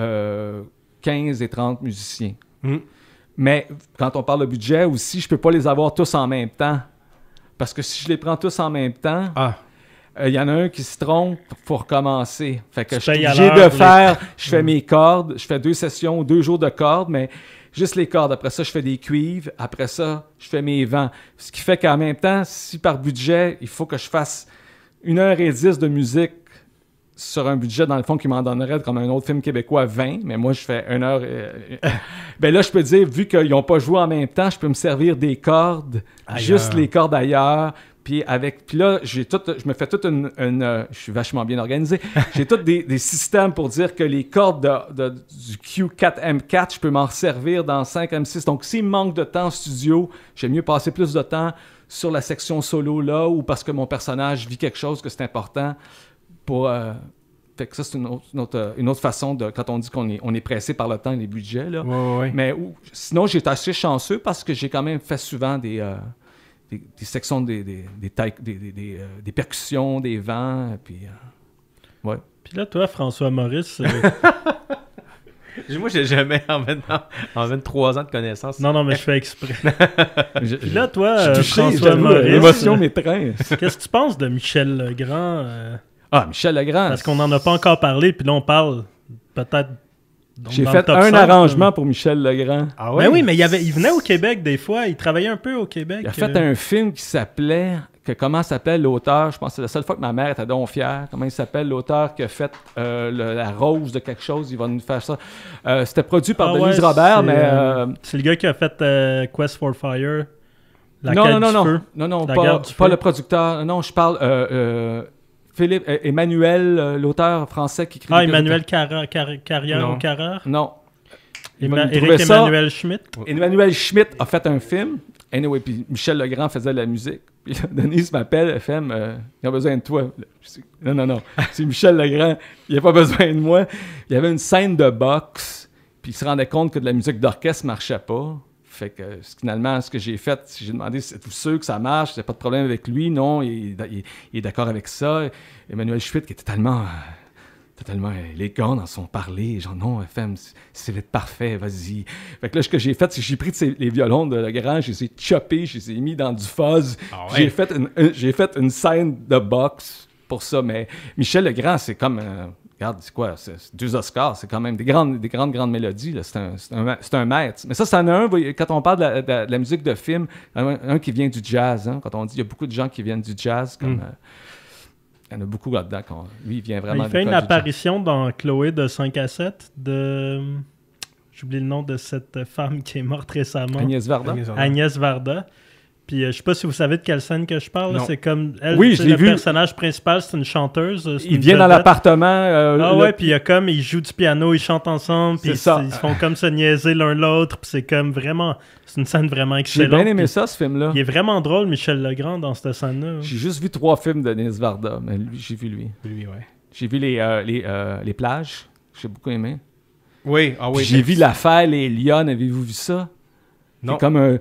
15 et 30 musiciens. Hmm. Mais quand on parle de budget aussi, je ne peux pas les avoir tous en même temps. Parce que si je les prends tous en même temps, il ah. y en a un qui se trompe pour recommencer. Fait que j'ai de faire, je fais hmm. mes cordes, je fais deux sessions, deux jours de cordes, mais juste les cordes. Après ça, je fais des cuivres. Après ça, je fais mes vents. Ce qui fait qu'en même temps, si par budget, il faut que je fasse une heure et dix de musique sur un budget, dans le fond, qui m'en donnerait comme un autre film québécois 20, mais moi, je fais une heure. Euh, <laughs> ben là, je peux dire, vu qu'ils n'ont pas joué en même temps, je peux me servir des cordes, juste les cordes ailleurs. Puis avec, puis là, j'ai tout, je me fais toute une, euh, je suis vachement bien organisé. <laughs> J'ai tout des, systèmes pour dire que les cordes de, du Q4M4, je peux m'en servir dans 5M6. Donc s'il manque de temps en studio, j'ai mieux passer plus de temps sur la section solo là, ou parce que mon personnage vit quelque chose que c'est important. Pour, euh, fait que ça, c'est euh, une autre, façon de. Quand on dit qu'on est, on est pressé par le temps et les budgets. Là. Mais sinon, j'ai été assez chanceux parce que j'ai quand même fait souvent des. Euh, sections des, des, des, percussions, des vents, puis... Puis là, toi, François Maurice... <laughs> Moi, j'ai jamais, en, en 23 ans de connaissance... Non, non, mais je fais exprès. <laughs> puis là, toi, François Maurice... L'émotion m'étreint. Qu'est-ce que tu penses de Michel Legrand... Ah, Michel Legrand. Parce qu'on n'en a pas encore parlé, puis là, on parle peut-être. J'ai fait un arrangement pour Michel Legrand. Ah ben ouais? Ben oui, mais il, venait au Québec des fois, il travaillait un peu au Québec. Il a euh. fait un film qui s'appelait, que comment s'appelle l'auteur, je pense que c'est la seule fois que ma mère était donc fière, comment il s'appelle l'auteur qui a fait euh, la rose de quelque chose, il va nous faire ça. Euh, c'était produit par ah Denise Robert, mais... C'est le gars qui a fait Quest for Fire. non, non, non, non, non, non, pas, le producteur. Non, je parle. Philippe, euh, Emmanuel, euh, l'auteur français qui écrit. Ah, Emmanuel Carrière ou Carreur Non. Éric Emmanuel Schmitt. Emmanuel Schmitt a fait un film. Anyway, puis Michel Legrand faisait de la musique. <laughs> Puis Denise m'appelle, FM. fait Il a besoin de toi. non, non, non. <laughs> C'est Michel Legrand. Il a pas besoin de moi. Il y avait une scène de boxe. Puis il se rendait compte que de la musique d'orchestre marchait pas. Fait que euh, finalement, ce que j'ai fait, j'ai demandé si tout sûr que ça marche, a pas de problème avec lui, non, il, est d'accord avec ça. Emmanuel Schwitt, qui était tellement, euh, totalement élégant dans son parler, genre non, FM, c'est parfait, vas-y. Fait que là, ce que j'ai fait, c'est que j'ai pris les violons de la garage, je les ai chopés, je les ai mis dans du fuzz. Ah j'ai fait, une, fait une scène de boxe pour ça, mais Michel Legrand, c'est comme. Euh, Regarde, c'est quoi? C'est deux Oscars, c'est quand même des grandes, des grandes, grandes mélodies. C'est un, maître. Mais ça, ça en a un, quand on parle de la, musique de film, un, qui vient du jazz. Hein. quand on dit, il y a beaucoup de gens qui viennent du jazz, comme. Mm. Euh, il y en a beaucoup là-dedans. Lui, il vient vraiment. Il fait une apparition dans Chloé de 5 à 7 de. J'oublie le nom de cette femme qui est morte récemment. Agnès Varda. Agnès Varda puis euh, je sais pas si vous savez de quelle scène que je parle. C'est comme elle, oui, je le personnage principal, c'est une chanteuse. Euh, il vient dans l'appartement. Euh, ah ouais, puis il y a comme ils jouent du piano, ils chantent ensemble, puis ils, se font comme se niaiser l'un l'autre, puis c'est comme vraiment, c'est une scène vraiment excellente. J'ai bien aimé ça ce film-là. Il est vraiment drôle, Michel Legrand dans cette scène-là. J'ai juste vu trois films de Denis Varda, mais j'ai vu lui. Lui, ouais. J'ai vu les les, plages, j'ai beaucoup aimé. Oui, ah oui. J'ai vu l'affaire les lions, avez-vous vu ça Non. C'est comme un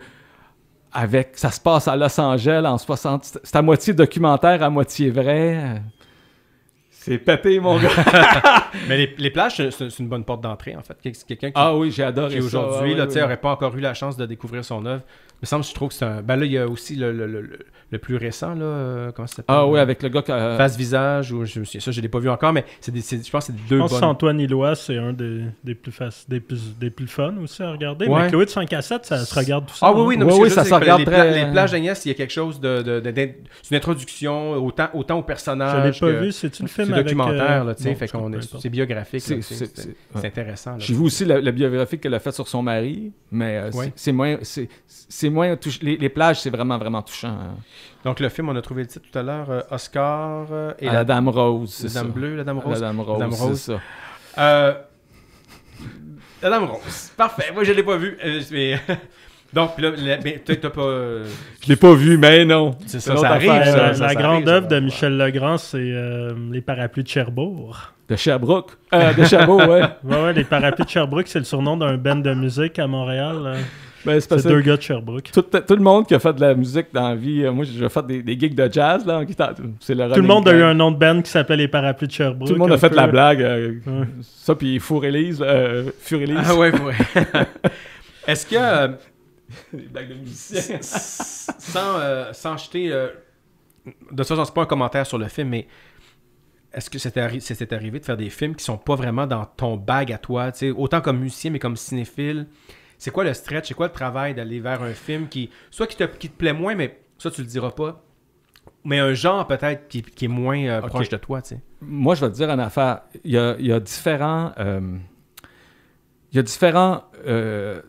avec ça se passe à Los Angeles en 60 c'est à moitié documentaire à moitié vrai c'est pété mon gars <laughs> <laughs> mais les, plages c'est une bonne porte d'entrée en fait quelqu'un ah oui j'ai adoré aujourd'hui ah ouais, n'aurait pas encore eu la chance de découvrir son œuvre me semble, je trouve que c'est un. Ben là, il y a aussi le, le, le, le plus récent, là. Euh, comment ça s'appelle Ah oui, avec le gars. Euh, Face Visage, ou je, ça, je ne l'ai pas vu encore, mais c'est je pense que c'est deux. Je pense qu'Antoine Ilois, c'est un des, des, plus des, plus, fun aussi à regarder. Ouais. Mais Chloé de 7 ça se regarde tout ça. Ah oui, oui, oui, ça, se regarde les, très... pla... les plages d'Agnès, il y a quelque chose de. de, de, une introduction autant, autant au personnage. Je ne l'ai pas vu, c'est une film avec. documentaire, euh, là, tu Fait qu'on est. C'est biographique. C'est intéressant. J'ai vu aussi la biographie qu'elle a faite sur son mari, mais c'est moins. C'est les, plages, c'est vraiment, vraiment touchant. Hein. Donc, le film, on a trouvé le titre tout à l'heure euh, Oscar euh, et. Ah, la... Dame Rose, La Dame Bleue, la Dame Rose. La Dame Rose, euh, la Dame Rose. Parfait. Moi, je ne l'ai pas vu. <laughs> Mais... Donc, là, peut-être pas. Je l'ai pas vu, mais non. C'est ça, arrive. la, grande œuvre de Michel Legrand, c'est Les parapluies de Cherbourg. De Sherbrooke. de <laughs> ouais. ouais, Les parapluies de Sherbrooke, c'est le surnom d'un band de musique à Montréal. Ben, c'est deux gars de Sherbrooke. Tout, le monde qui a fait de la musique dans la vie, euh, moi j'ai fait des, des, gigs de jazz là, C'est le tout le monde a eu un nom de band qui s'appelle Les Parapluies de Sherbrooke. Tout le monde a fait la blague. Euh, ça, puis Fourélise, euh, Elise Ah ouais, ouais. <laughs> Est-ce que. sans, jeter. de ça, j'en sais pas un commentaire sur le film, mais est-ce que c'est arrivé de faire des films qui sont pas vraiment dans ton bag à toi, autant comme musicien mais comme cinéphile, c'est quoi le stretch, c'est quoi le travail d'aller vers un film qui, soit qui te, plaît moins, mais ça, tu le diras pas, mais un genre peut-être qui, est moins euh, proche de toi, tu sais. Moi, je vais te dire en affaire. Il y a, il différents... Euh, il y a différents... Euh,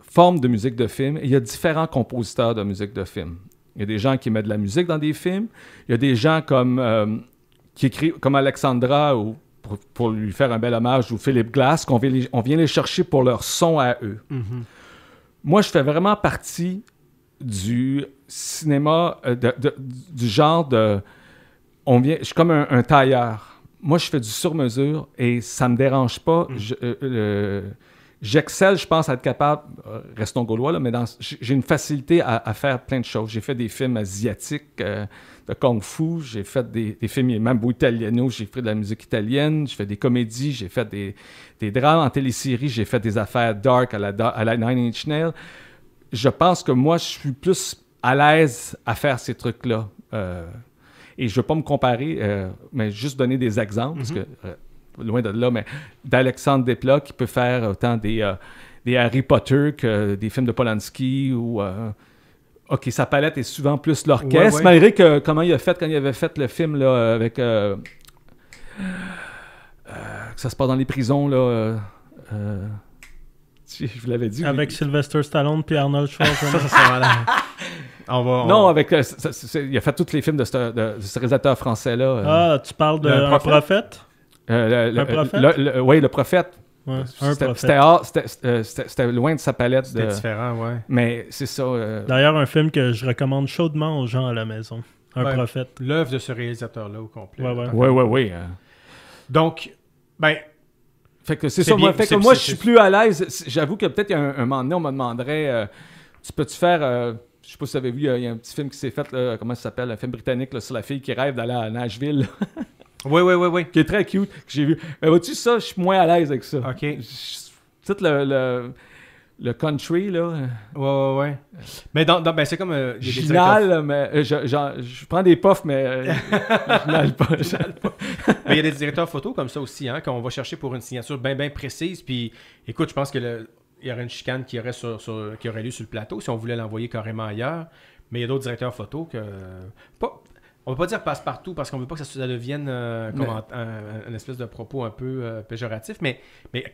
formes de musique de film. Et il y a différents compositeurs de musique de film. Il y a des gens qui mettent de la musique dans des films. Il y a des gens comme, qui écrit comme Alexandra ou pour, lui faire un bel hommage, ou Philippe Glass, qu'on vient les, on vient les chercher pour leur son à eux. Mm-hmm. Moi, je fais vraiment partie du cinéma, euh, du genre de. On vient, je suis comme un, tailleur. Moi, je fais du sur-mesure et ça me dérange pas. Mm. Euh, j'excelle, je, pense, à être capable, euh, restons gaulois, là, mais j'ai une facilité à, faire plein de choses. J'ai fait des films asiatiques de kung-fu, j'ai fait des, des films même Italiano, j'ai fait de la musique italienne, j'ai fait des comédies, j'ai fait des, drames en télésérie, j'ai fait des affaires dark à la, Nine Inch Nails. Je pense que moi, je suis plus à l'aise à faire ces trucs-là. Euh, et je ne veux pas me comparer, euh, mais juste donner des exemples, parce mm-hmm. que, euh, loin de là, mais d'Alexandre Desplat qui peut faire autant des, des Harry Potter que des films de Polanski ou OK, sa palette est souvent plus l'orchestre, malgré que comment il a fait quand il avait fait le film là, avec. Euh, euh, ça se passe dans les prisons, là. Euh, je vous l'avais dit. Avec Sylvester Stallone puis Arnold Schwarzenegger. <laughs> ça, On va, Non, avec, il a fait tous les films de ce, réalisateur français-là. ah, tu parles d'un prophète? le, prophète? oui, le prophète. Euh, c'était loin de sa palette. C'était différent, ouais. Mais c'est ça. Euh, D'ailleurs, un film que je recommande chaudement aux gens à la maison. Un prophète. L'œuvre de ce réalisateur-là au complet. Ouais, ouais, ouais. Euh. Donc, ben. Fait que c'est ça. moi, fait que moi, je suis plus à l'aise. J'avoue que peut-être un, un, moment donné, on me demanderait Tu peux-tu faire. Je sais pas si vous avez vu, il y, a un petit film qui s'est fait, comment ça s'appelle, un film britannique sur la fille qui rêve d'aller à Nashville. <laughs> Oui, oui, oui, oui. Qui est très cute, que j'ai vu. Mais euh, vois-tu, ça, je suis moins à l'aise avec ça. OK. Tout le, le, le, country, là. Euh. Ouais, ouais, ouais. Mais dans, dans ben, c'est comme. Euh, je Ginal, mais. je, je, prends des puffs, mais. Euh, <laughs> je pas. Je pas. <laughs> mais il y a des directeurs photo comme ça aussi, hein, qu'on va chercher pour une signature bien, bien précise. Puis, écoute, je pense que le, il y aurait une chicane qui aurait, sur, sur, qui aurait lieu sur le plateau si on voulait l'envoyer carrément ailleurs. Mais il y a d'autres directeurs photo que. Pas, on peut pas dire passe-partout parce qu'on veut pas que ça, devienne euh, un, espèce de propos un peu euh, péjoratif, mais,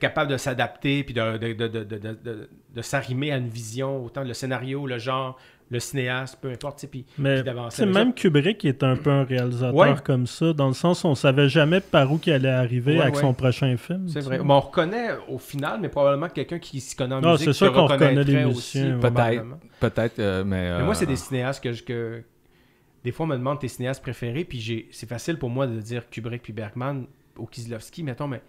capable de s'adapter puis de, s'arrimer à une vision, autant le scénario, le genre, le cinéaste, peu importe, puis, mais, C'est Même Kubrick est un peu un réalisateur comme ça, dans le sens où on savait jamais par où il allait arriver avec son prochain film. C'est vrai. on reconnaît au final, mais probablement quelqu'un qui s'y connaît en ah, musique. c'est sûr qu'on les Peut-être, euh, mais, moi, c'est des cinéastes que je, que, des fois, on me demande tes cinéastes préférés, puis c'est facile pour moi de dire Kubrick puis Bergman ou Kieslowski, mettons, mais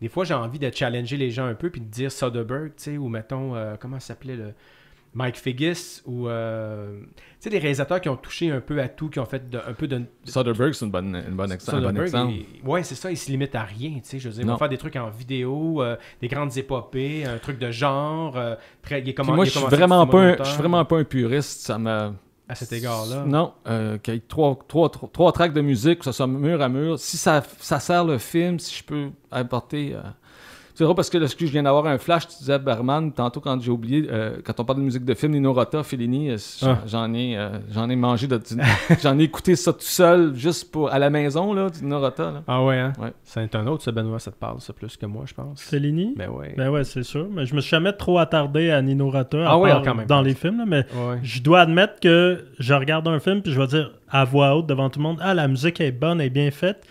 des fois, j'ai envie de challenger les gens un peu, puis de dire Soderbergh, tu sais, ou mettons, euh, comment s'appelait le. Mike Figgis ou euh, tu sais des réalisateurs qui ont touché un peu à tout, qui ont fait un peu de, Soderbergh c'est une bonne un bon exemple. ouais c'est ça, Ils se limitent à rien, tu sais. Je veux dire, va faire des trucs en vidéo, euh, des grandes épopées, un truc de genre. très, comment, moi je suis vraiment pas, je suis vraiment pas un puriste, ça m'a à cet égard-là. Non, euh, trois, trois, trois, tracks de musique, que ce soit mur à mur. Si ça, ça sert le film, si je peux apporter euh, c'est drôle parce que je viens d'avoir un flash, tu disais Berman, tantôt quand j'ai oublié, euh, quand on parle de musique de film, Nino Rota, Fellini, euh, ah. j'en ai, euh, j'en ai mangé, <laughs> j'en ai écouté ça tout seul, juste pour, à la maison, là, du Nino Rota. Ah ouais, hein? Ouais. C'est un autre, c'est Benoît, ça te parle, ça plus que moi, je pense. Fellini? Ben ouais. Ben ouais, c'est sûr. Mais je me suis jamais trop attardé à Nino Rota ah ah, dans les films, mais je dois admettre que je regarde un film puis je vais dire à voix haute devant tout le monde, ah, la musique est bonne, elle est bien faite.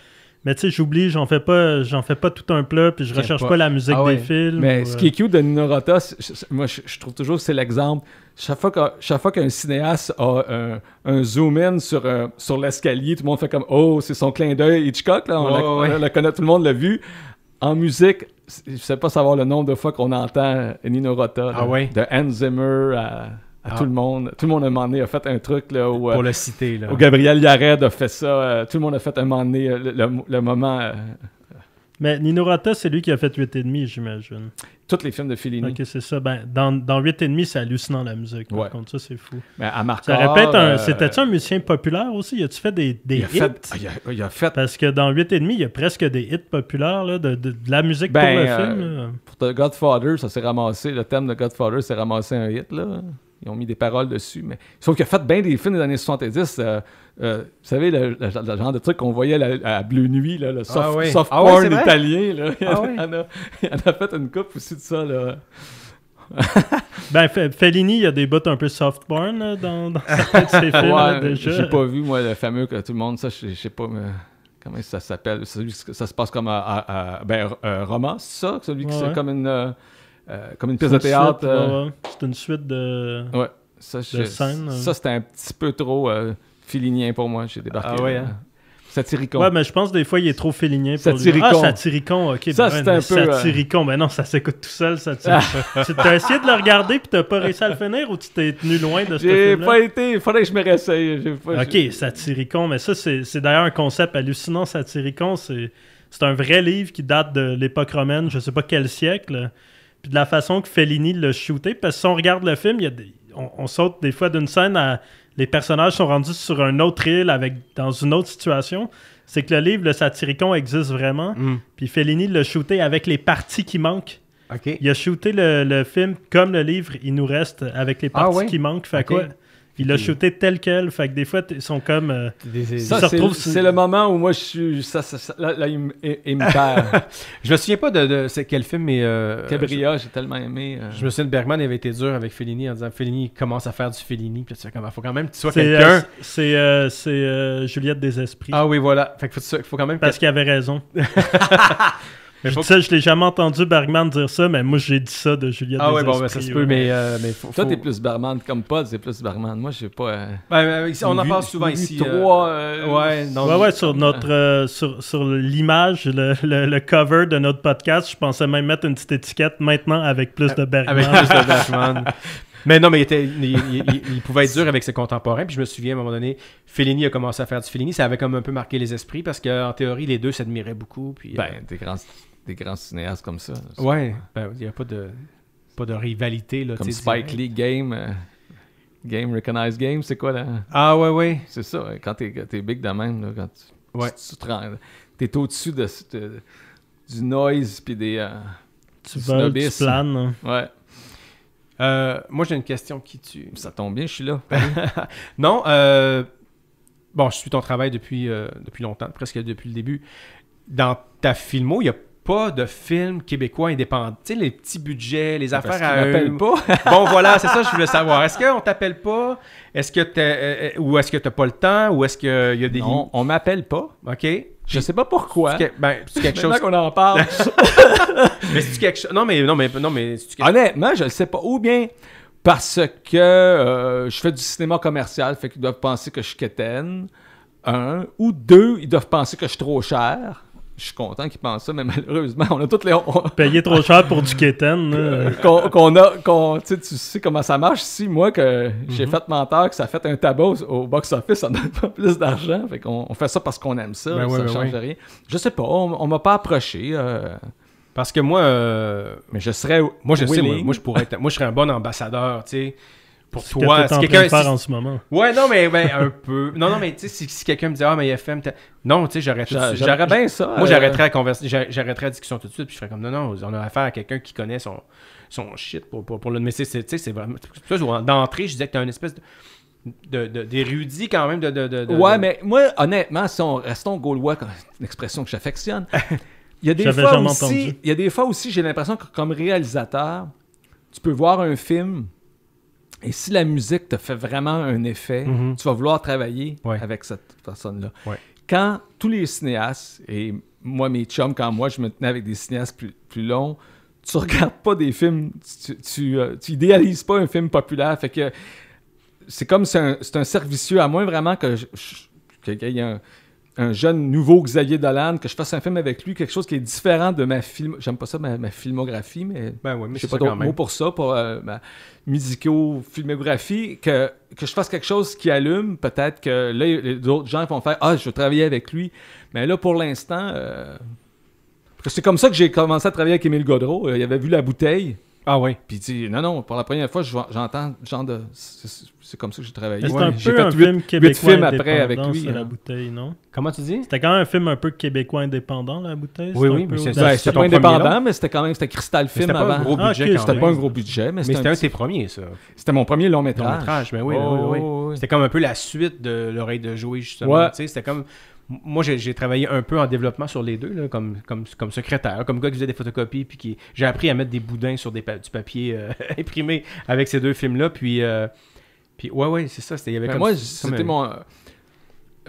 Mais tu sais, j'oublie, j'en fais pas, j'en fais pas tout un plat, puis je recherche pas. la musique ah des films. Mais ce euh, qui est cute de Nino moi je, trouve toujours que c'est l'exemple. Chaque fois, qu'un, chaque fois qu'un cinéaste a euh, un zoom-in sur, euh, sur l'escalier, tout le monde fait comme « Oh, c'est son clin d'œil Hitchcock, là, on, la, connaît, tout le monde l'a vu. » En musique, je sais pas savoir le nombre de fois qu'on entend Nino Rota, ah de Hans Zimmer à... Ah. Tout le monde, tout le monde a un moment a fait un truc où, pour euh, le citer là. Gabriel Yared a fait ça. Euh, tout le monde a fait un moment donné euh, le, moment. Mais Nino Rata, c'est lui qui a fait 8,5, j'imagine. Tous les films de Fellini. Ok, c'est ça. Ben, dans, dans 8,5, c'est hallucinant la musique. contre, ça, c'est fou. Mais à ça c'était-tu un musicien populaire aussi as a-tu fait des, hits Il, a, fait... Parce que dans 8,5, il y a presque des hits populaires, de, la musique pour ben, le film. Pour The Godfather, ça s'est ramassé. Le thème de Godfather s'est ramassé un hit. là ils ont mis des paroles dessus. Mais... Sauf qu'il a fait bien des films des années 70. Euh, euh, vous savez, le, genre de truc qu'on voyait à Bleu Nuit, le ah soft, ah italien. Là. Ah <laughs> il, en a, fait une coupe aussi de ça. <laughs> ben, Fellini, il y a des bottes un peu soft porn dans, <laughs> ses films. J'ai pas vu, moi, le fameux que tout le monde, ça, je sais pas. comment ça s'appelle ça, ça, se passe comme un. ben, euh, roman, c'est ça Celui qui c'est comme une. Euh, comme une pièce de théâtre. Euh, c'est une suite de. Ouais. Ça, euh. ça c'était un petit peu trop félinien pour moi. J'ai débarqué. Ah ouais. Hein? Satiricon. Ouais, mais je pense des fois, il est trop félinien pour satiricon. ah, satiricon, ok. Ça, ben, un peu, ben non, ça s'écoute tout seul, satiricon. <laughs> tu essayé de le regarder puis t'as pas réussi à le finir ou tu t'es tenu loin de ce film J'ai pas été, il fallait que je me réessaye. ok, satiricon, mais ça, c'est d'ailleurs un concept hallucinant, satiricon. C'est un vrai livre qui date de l'époque romaine, je sais pas quel siècle puis de la façon que Fellini l'a shooté. Parce que si on regarde le film, on, saute des fois d'une scène à. Les personnages sont rendus sur un autre île avec dans une autre situation. C'est que le livre, le Satyricon, existe vraiment. Mm. Puis Fellini l'a shooté avec les parties qui manquent. Il a shooté le, film comme le livre, il nous reste avec les ah parties qui manquent. Fait il l'a shooté tel quel. Fait que des fois, ils sont comme. Euh, c'est le moment où moi, je suis. Ça, ça, là, il, me, me perd. <laughs> je me souviens pas de, quel film, mais. Euh, Cabria, j'ai tellement aimé. Euh. Je me souviens de Bergman, il avait été dur avec Fellini en disant Fellini commence à faire du Fellini. Puis tu comme, ah, faut quand même que tu sois quelqu'un. Euh, c'est euh, Juliette des Esprits. Ah oui, voilà. Fait que faut, faut quand même. Parce qu'il avait raison. <laughs> Je ne je l'ai jamais entendu Bergman dire ça, mais moi j'ai dit ça de Juliette Ah oui, bon, ben, ça se peut, euh, mais, faut, Toi, t'es plus Bergman comme Paul, c'est plus Bergman. Moi, je sais pas. Euh, ben, on en parle souvent ici. Trois, euh, ouais, ouais, sur notre sur, sur l'image, le, le, cover de notre podcast, je pensais même mettre une petite étiquette maintenant avec plus de Bergman. Avec plus de Bergman. <laughs> Mais non, mais il, pouvait être dur avec ses contemporains. Puis je me souviens, à un moment donné, Fellini a commencé à faire du Fellini. Ça avait comme un peu marqué les esprits parce qu'en théorie, les deux s'admiraient beaucoup. ben, des grands des grands cinéastes comme ça. Ouais, ben, il n'y a pas de, pas de rivalité. Là, comme Spike Lee, Game. Euh, game, Recognize Game, c'est quoi là? Ah ouais, ouais. C'est ça, quand t'es es big de même, quand tu, ouais. t'es au-dessus de, du noise puis des. Euh, tu vas, tu hein. Ouais. Euh, moi, j'ai une question qui tue. Ça tombe bien, je suis là. <laughs> non, bon, je suis ton travail depuis, depuis longtemps, presque depuis le début. Dans ta filmo, il y a pas de films québécois indépendants. Tu sais, les petits budgets, les affaires à eux. <laughs> bon, voilà, c'est ça que je voulais savoir. Est-ce qu'on t'appelle pas? Est-ce que euh, euh, ou est-ce que t'as pas le temps? Ou est-ce qu'il y a des... Non, on m'appelle pas. OK. Je sais pas pourquoi. Ben, c'est quelque chose. qu'on en parle. <laughs> mais c'est quelque chose. Non mais non mais non mais. Honnêtement, je le sais pas. Ou bien parce que euh, je fais du cinéma commercial, fait qu'ils doivent penser que je suis quétaine. Un ou deux, ils doivent penser que je suis trop cher je suis content qu'ils pensent ça, mais <laughs> malheureusement, on a toutes les. Payer trop cher pour du kéten. Euh, qu'on a. tu, sais, comment ça marche. Si moi, que j'ai mhm. fait menteur, que ça fait un tabac au, box-office, ça donne pas plus d'argent. Fait qu'on on fait ça parce qu'on aime ça. Ben ça ne ben change rien. Je sais pas, on, m'a pas approché. Euh, parce que moi. Euh, mais je serais. Moi, je sais, moi, je pourrais moi, je serais un bon ambassadeur, tu sais pour toi, que quelqu'un faire en ce moment. Ouais, non mais ben, un peu. Non non mais tu sais si, quelqu'un me dit ah mais FM non, tu sais j'arrêterais j'aurais bien ça. Moi j'arrêterais euh. la conversation, j'arrêterais la discussion tout de suite puis je ferais comme non non, on a affaire à quelqu'un qui connaît son son shit pour pour, le mais c'est c'est vraiment c'est d'entrée, je disais que tu une espèce de d'érudit quand même de, de ouais mais moi honnêtement si on restons gaulois <laughs> une expression que j'affectionne il y a des fois aussi il y a des fois aussi j'ai l'impression que comme réalisateur tu peux voir un film et si la musique te fait vraiment un effet, mhm. tu vas vouloir travailler avec cette personne-là. Quand tous les cinéastes, et moi, mes chums, quand moi, je me tenais avec des cinéastes plus, plus longs, tu regardes pas des films, tu, tu, euh, idéalises pas un film populaire. Fait que c'est comme c'est un, un servicieux, à moins vraiment que je, y ait un, un jeune nouveau Xavier Dolan, que je fasse un film avec lui, quelque chose qui est différent de ma film. J'aime pas ça, ma, filmographie, mais, ben je pas d'autres mot pour ça, pour euh, ma musico-filmographie, que, que je fasse quelque chose qui allume. Peut-être que là, d'autres gens vont faire Ah, je veux travailler avec lui. Mais là, pour l'instant, euh, que c'est comme ça que j'ai commencé à travailler avec Émile Godreau. Euh, il avait vu la bouteille. Ah oui. Puis dit, non, non, pour la première fois, j'entends genre de. C'est comme ça que j'ai travaillé. C'est un peu un film québécois films après avec lui. la hein. bouteille, non Comment tu dis C'était quand même un film un peu québécois indépendant, la bouteille. Oui, oui, c'était pas indépendant, mais c'était quand même. C'était Cristal Film avant. un gros ah, budget, c'était pas un gros budget, mais c'était un de ses premiers, ça. C'était mon premier long métrage. mais ben ben oh, oui, oui, oui. C'était comme un peu la suite de L'oreille de jouer, justement. C'était comme moi, j'ai travaillé un peu en développement sur les deux, comme, comme, secrétaire, comme gars qui faisait des photocopies, puis qui j'ai appris à mettre des boudins sur des du papier euh, <laughs> imprimé avec ces deux films-là. Puis, euh, puis ouais, ouais, c'est ça. C'était, ben, moi, c'était mon, euh,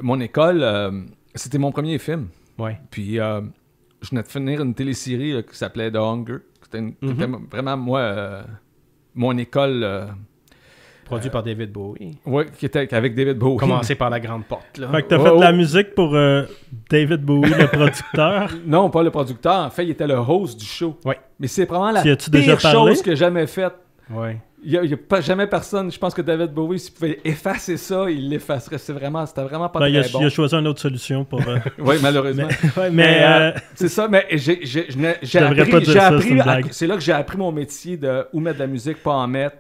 mon école, c'était mon premier film. Ouais. Puis je venais de finir une télésérie qui s'appelait The Hunger. C'était mm-hmm. vraiment, moi, mon école Produit par David Bowie. Oui, qui était avec David Bowie. Commencé par la grande porte. Fait que t'as fait de la musique pour euh, David Bowie, le producteur. <laughs> non, pas le producteur. En fait, il était le host du show. Oui. Mais c'est vraiment la pire chose que j'ai jamais faite. Oui. Il n'y a, pas, jamais personne. Je pense que David Bowie, s'il pouvait effacer ça, il l'effacerait. C'est vraiment, c'était vraiment pas ben, très bon. Il a choisi une autre solution pour. Euh, <laughs> oui, malheureusement. <laughs> Mais, euh, c'est ça. Mais j'ai appris. C'est là que j'ai appris mon métier de où mettre de la musique, pas en mettre.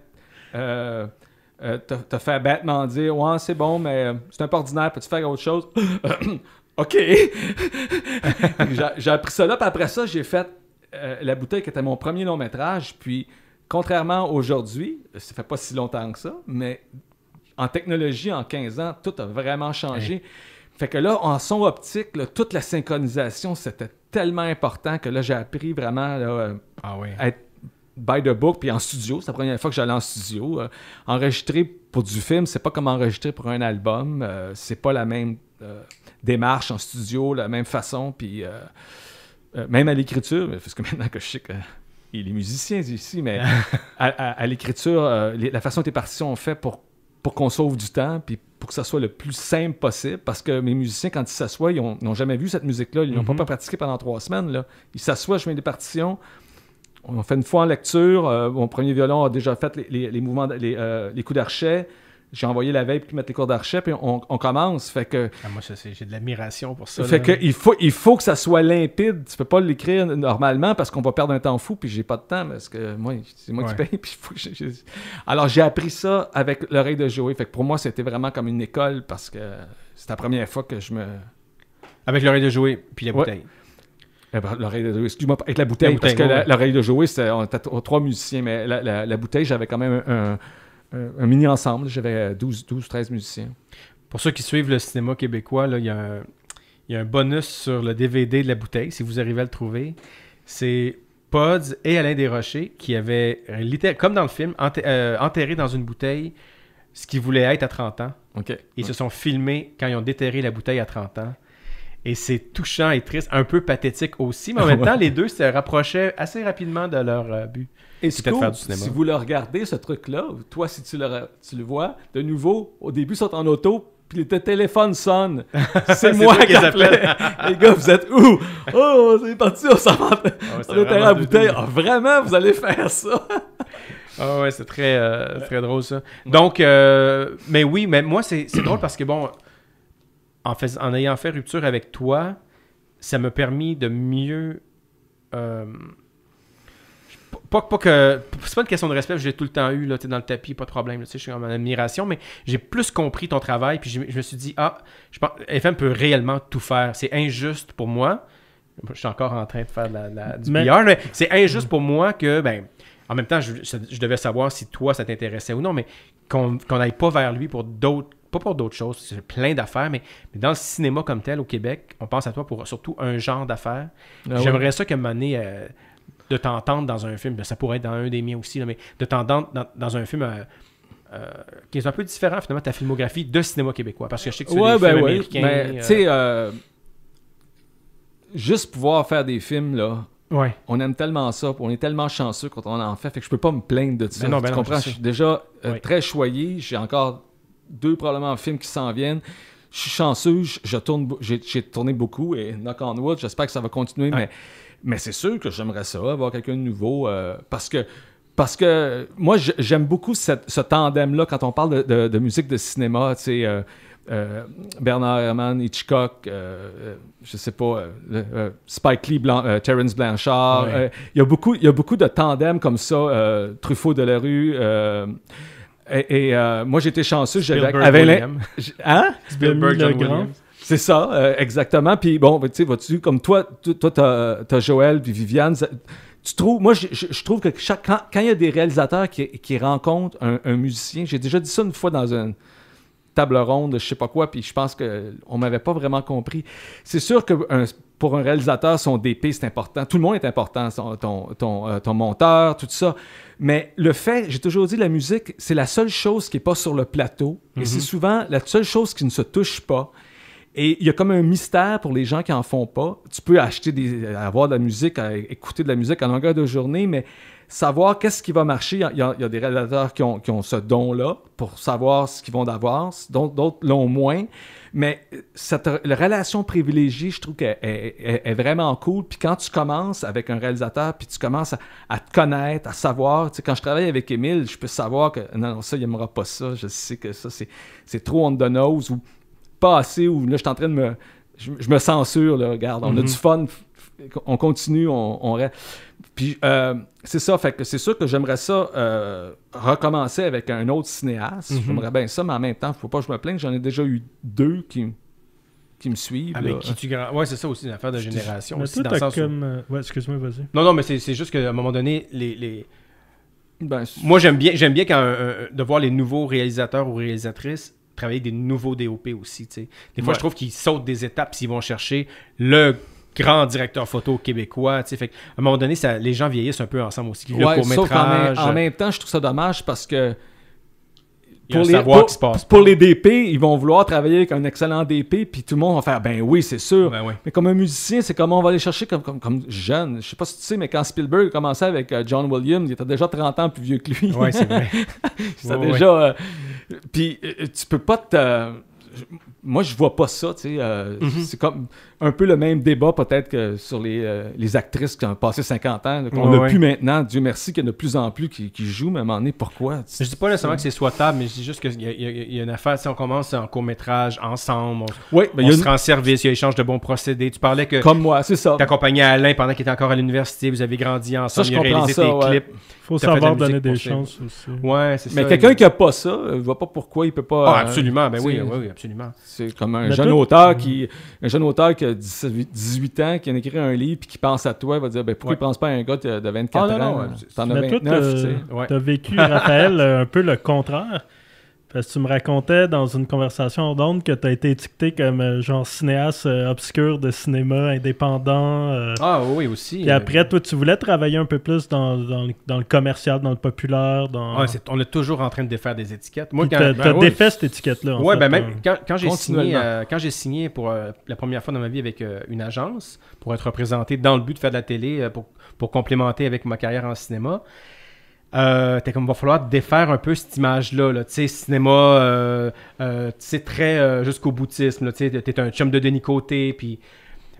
Euh, t'as, fait bêtement dire Ouais, c'est bon, mais euh, c'est un peu ordinaire, peux-tu faire autre chose <clears throat> <clears throat> OK. <laughs> j'ai, appris ça là, puis après ça, j'ai fait euh, La bouteille qui était mon premier long métrage. Puis, contrairement aujourd'hui, ça fait pas si longtemps que ça, mais en technologie, en 15 ans, tout a vraiment changé. Fait que là, en son optique, toute la synchronisation, c'était tellement important que là, j'ai appris vraiment ah à être by the book, puis en studio. C'est la première fois que j'allais en studio. Euh, enregistrer pour du film, c'est pas comme enregistrer pour un album. Euh, c'est pas la même euh, démarche en studio, la même façon, puis même à l'écriture, parce que maintenant que je sais que. est musicien ici, mais <laughs> à, l'écriture, la façon que tes partitions ont fait pour, pour qu'on sauve du temps, puis pour que ça soit le plus simple possible, parce que mes musiciens, quand ils s'assoient, ils n'ont jamais vu cette musique-là, ils n'ont pas mhm. pratiqué pendant trois semaines. Là. Ils s'assoient, je mets des partitions, on fait une fois en lecture. Euh, mon premier violon a déjà fait les, mouvements, euh, les, coups d'archet. J'ai envoyé la veille pour mettre les cours d'archet, puis on, commence. Fait que. Ah, moi, j'ai de l'admiration pour ça. Fait que il faut, il faut que ça soit limpide. Tu peux pas l'écrire normalement parce qu'on va perdre un temps fou, puis j'ai pas de temps parce que moi, c'est moi qui paye. <laughs> Alors, j'ai appris ça avec l'oreille de jouer. Fait que pour moi, c'était vraiment comme une école parce que c'est la première fois que je me. Avec l'oreille de jouer puis la bouteille. Euh, de excuse-moi, avec la bouteille, la bouteille parce que l'oreille de jouer c'était, trois musiciens, mais la, bouteille, j'avais quand même un, mini ensemble, j'avais 12, 12, 13 musiciens. Pour ceux qui suivent le cinéma québécois, il y, a un bonus sur le DVD de la bouteille, si vous arrivez à le trouver. C'est Pods et Alain Desrochers qui avaient, comme dans le film, euh, enterré dans une bouteille ce qu'ils voulaient être à 30 ans. Ils se sont filmés quand ils ont déterré la bouteille à 30 ans. Et c'est touchant et triste, un peu pathétique aussi, mais en même <laughs> temps, les deux se rapprochaient assez rapidement de leur euh, but. Et ce si vous le regardez, ce truc-là, toi, si tu le, tu le vois, de nouveau, au début, ils sont en auto, puis le téléphone sonne. <laughs> C'est moi qui appelle. <laughs> les gars, vous êtes où? Oh, c'est parti, on s'en va. on était à la bouteille. Ah, vraiment, vous allez faire ça? Ah ouais, c'est très, euh, drôle ça. Donc, euh, mais oui, mais moi, c'est drôle parce que bon, en, en ayant fait rupture avec toi, ça m'a permis de mieux. Euh, pas, pas que. C'est pas une question de respect, j'ai tout le temps eu, là, dans le tapis, pas de problème, je suis en admiration, mais j'ai plus compris ton travail, puis je, me suis dit, ah, je FM peut réellement tout faire. C'est injuste pour moi. Je suis encore en train de faire la, du meilleur, mais c'est injuste pour moi que, ben, en même temps, je, devais savoir si toi, ça t'intéressait ou non, mais qu'on n'aille pas vers lui pour d'autres pas pour d'autres choses, c'est plein d'affaires, mais, dans le cinéma comme tel au Québec, on pense à toi pour surtout un genre d'affaires. Ah J'aimerais ça que Mané euh, de t'entendre dans un film, ça pourrait être dans un des miens aussi, mais de t'entendre dans, un film euh, euh, qui est un peu différent finalement de ta filmographie de cinéma québécois, parce que je sais que tu ouais, des ben oui, mais ben, euh, tu sais, juste pouvoir faire des films là. Ouais. On aime tellement ça, on est tellement chanceux quand on en fait, fait que je peux pas me plaindre de ça. Ben non, ben tu comprends? Je suis déjà très choyé, j'ai encore deux probablement films qui s'en viennent. Je suis chanceux, je, tourne, j'ai tourné beaucoup et knock on wood, j'espère que ça va continuer, mais, mais c'est sûr que j'aimerais ça, avoir quelqu'un de nouveau, euh, parce que parce que moi, j'aime beaucoup ce tandem-là quand on parle de, musique de cinéma, tu sais, euh, euh, Bernard Herrmann, Hitchcock, je sais pas, Spike Lee, Blanc, Terrence Blanchard. Il y, a beaucoup, y a beaucoup de tandems comme ça, Truffaut de la rue. Et, euh, moi, j'étais chanceux. J'avais williams Hein? Spielberg Williams. C'est ça, euh, exactement. Puis bon, tu sais, vas-tu, comme toi, toi, as Joël puis Viviane, tu trouves, moi, je, trouve que chaque, quand, il y a des réalisateurs qui, rencontrent un, musicien, j'ai déjà dit ça une fois dans une table ronde, je sais pas quoi, puis je pense qu'on m'avait pas vraiment compris. C'est sûr que pour un réalisateur, son DP, c'est important. Tout le monde est important, ton, euh, ton, monteur, tout ça. Mais le fait, j'ai toujours dit, la musique, c'est la seule chose qui n'est pas sur le plateau. Et mhm. c'est souvent la seule chose qui ne se touche pas. Et il y a comme un mystère pour les gens qui en font pas. Tu peux acheter des, euh, avoir de la musique, écouter de la musique à longueur de journée, mais savoir qu'est-ce qui va marcher. Il y, a, des réalisateurs qui ont, ce don-là pour savoir ce qu'ils vont d'avoir, d'autres l'ont moins. Mais euh, cette relation privilégiée, je trouve qu'elle est, vraiment cool. Puis quand tu commences avec un réalisateur, puis tu commences à, te connaître, à savoir, tu sais, quand je travaille avec Émile, je peux savoir que non, ça, il n'aimera pas ça. Je sais que ça, c'est trop on the nose ou pas assez, ou là, je suis en train de me, je, me censure, là, regarde. On a mhm. du fun, on continue, on, reste. Puis euh, c'est ça, fait que c'est sûr que j'aimerais ça euh, recommencer avec un autre cinéaste. Mhm. J'aimerais bien ça, mais en même temps, faut pas que je me plaigne. J'en ai déjà eu deux qui, qui me suivent. Avec qui tu Ouais, c'est ça aussi, une affaire de génération. Aussi, dans comme... Euh, ouais, excuse-moi, vas-y. Non, non, mais c'est juste qu'à un moment donné, les... Ben, Moi, j'aime bien, bien quand, de voir les nouveaux réalisateurs ou réalisatrices travailler des nouveaux DOP aussi. Des fois, je trouve qu'ils sautent des étapes s'ils vont chercher le grand directeur photo québécois. Fait à un moment donné, ça, les gens vieillissent un peu ensemble aussi. Le court en, euh, même temps, je trouve ça dommage parce que pour les, DP, ils vont vouloir travailler avec un excellent DP, puis tout le monde va faire ben oui, c'est sûr. Ben mais comme un musicien, c'est comment on va aller chercher comme, comme, jeune. Je sais pas si tu sais, mais quand Spielberg a commencé avec euh, John Williams, il était déjà 30 ans plus vieux que lui. Oui, c'est vrai. <laughs> déjà. Euh, puis euh, tu peux pas te moi, je vois pas ça, tu sais. Euh, mhm. C'est comme un peu le même débat, peut-être, que sur les, euh, actrices qui ont passé 50 ans, On n'a plus maintenant. Dieu merci qu'il y en a de plus en plus qui, jouent, mais à un moment donné, pourquoi? Je dis pas nécessairement que c'est souhaitable, mais je dis juste qu'il y, a une affaire, si on commence en court-métrage, ensemble, on, ouais, ben, se service, il y a échange de bons procédés. Tu parlais que... Comme moi, c'est ça. T'accompagnais Alain pendant qu'il était encore à l'université, vous avez grandi ensemble, il réalisé ça, Faut savoir donner des chances aussi. c'est ça. Mais quelqu'un qui a pas ça, ne euh, voit pas pourquoi il peut pas... Ah, absolument, ben oui, absolument. C'est comme un jeune, auteur qui, a 18 ans, qui a écrit un livre, puis qui pense à toi, il va dire ben, Pourquoi ouais. il pense pas à un gars de 24 ah, ans Tu T'en as 29. Tu sais. ouais. as vécu, Raphaël, <laughs> un peu le contraire tu me racontais dans une conversation d'onde que tu as été étiqueté comme euh, genre cinéaste euh, obscur de cinéma indépendant. Euh. ah oui, aussi. Et après, toi, tu voulais travailler un peu plus dans, le commercial, dans le populaire. Dans... Ah, on est toujours en train de défaire des étiquettes. Moi, as, ben défait cette étiquette-là. Oui, ben même hein. quand, j'ai signé, pour la première fois dans ma vie avec une agence pour être représenté dans le but de faire de la télé pour, pour complémenter avec ma carrière en cinéma. Euh, t'es comme, va falloir défaire un peu cette image-là, -là, tu sais, cinéma, euh, euh, tu sais, très jusqu'au boutisme, tu sais, t'es un chum de Denis Côté, puis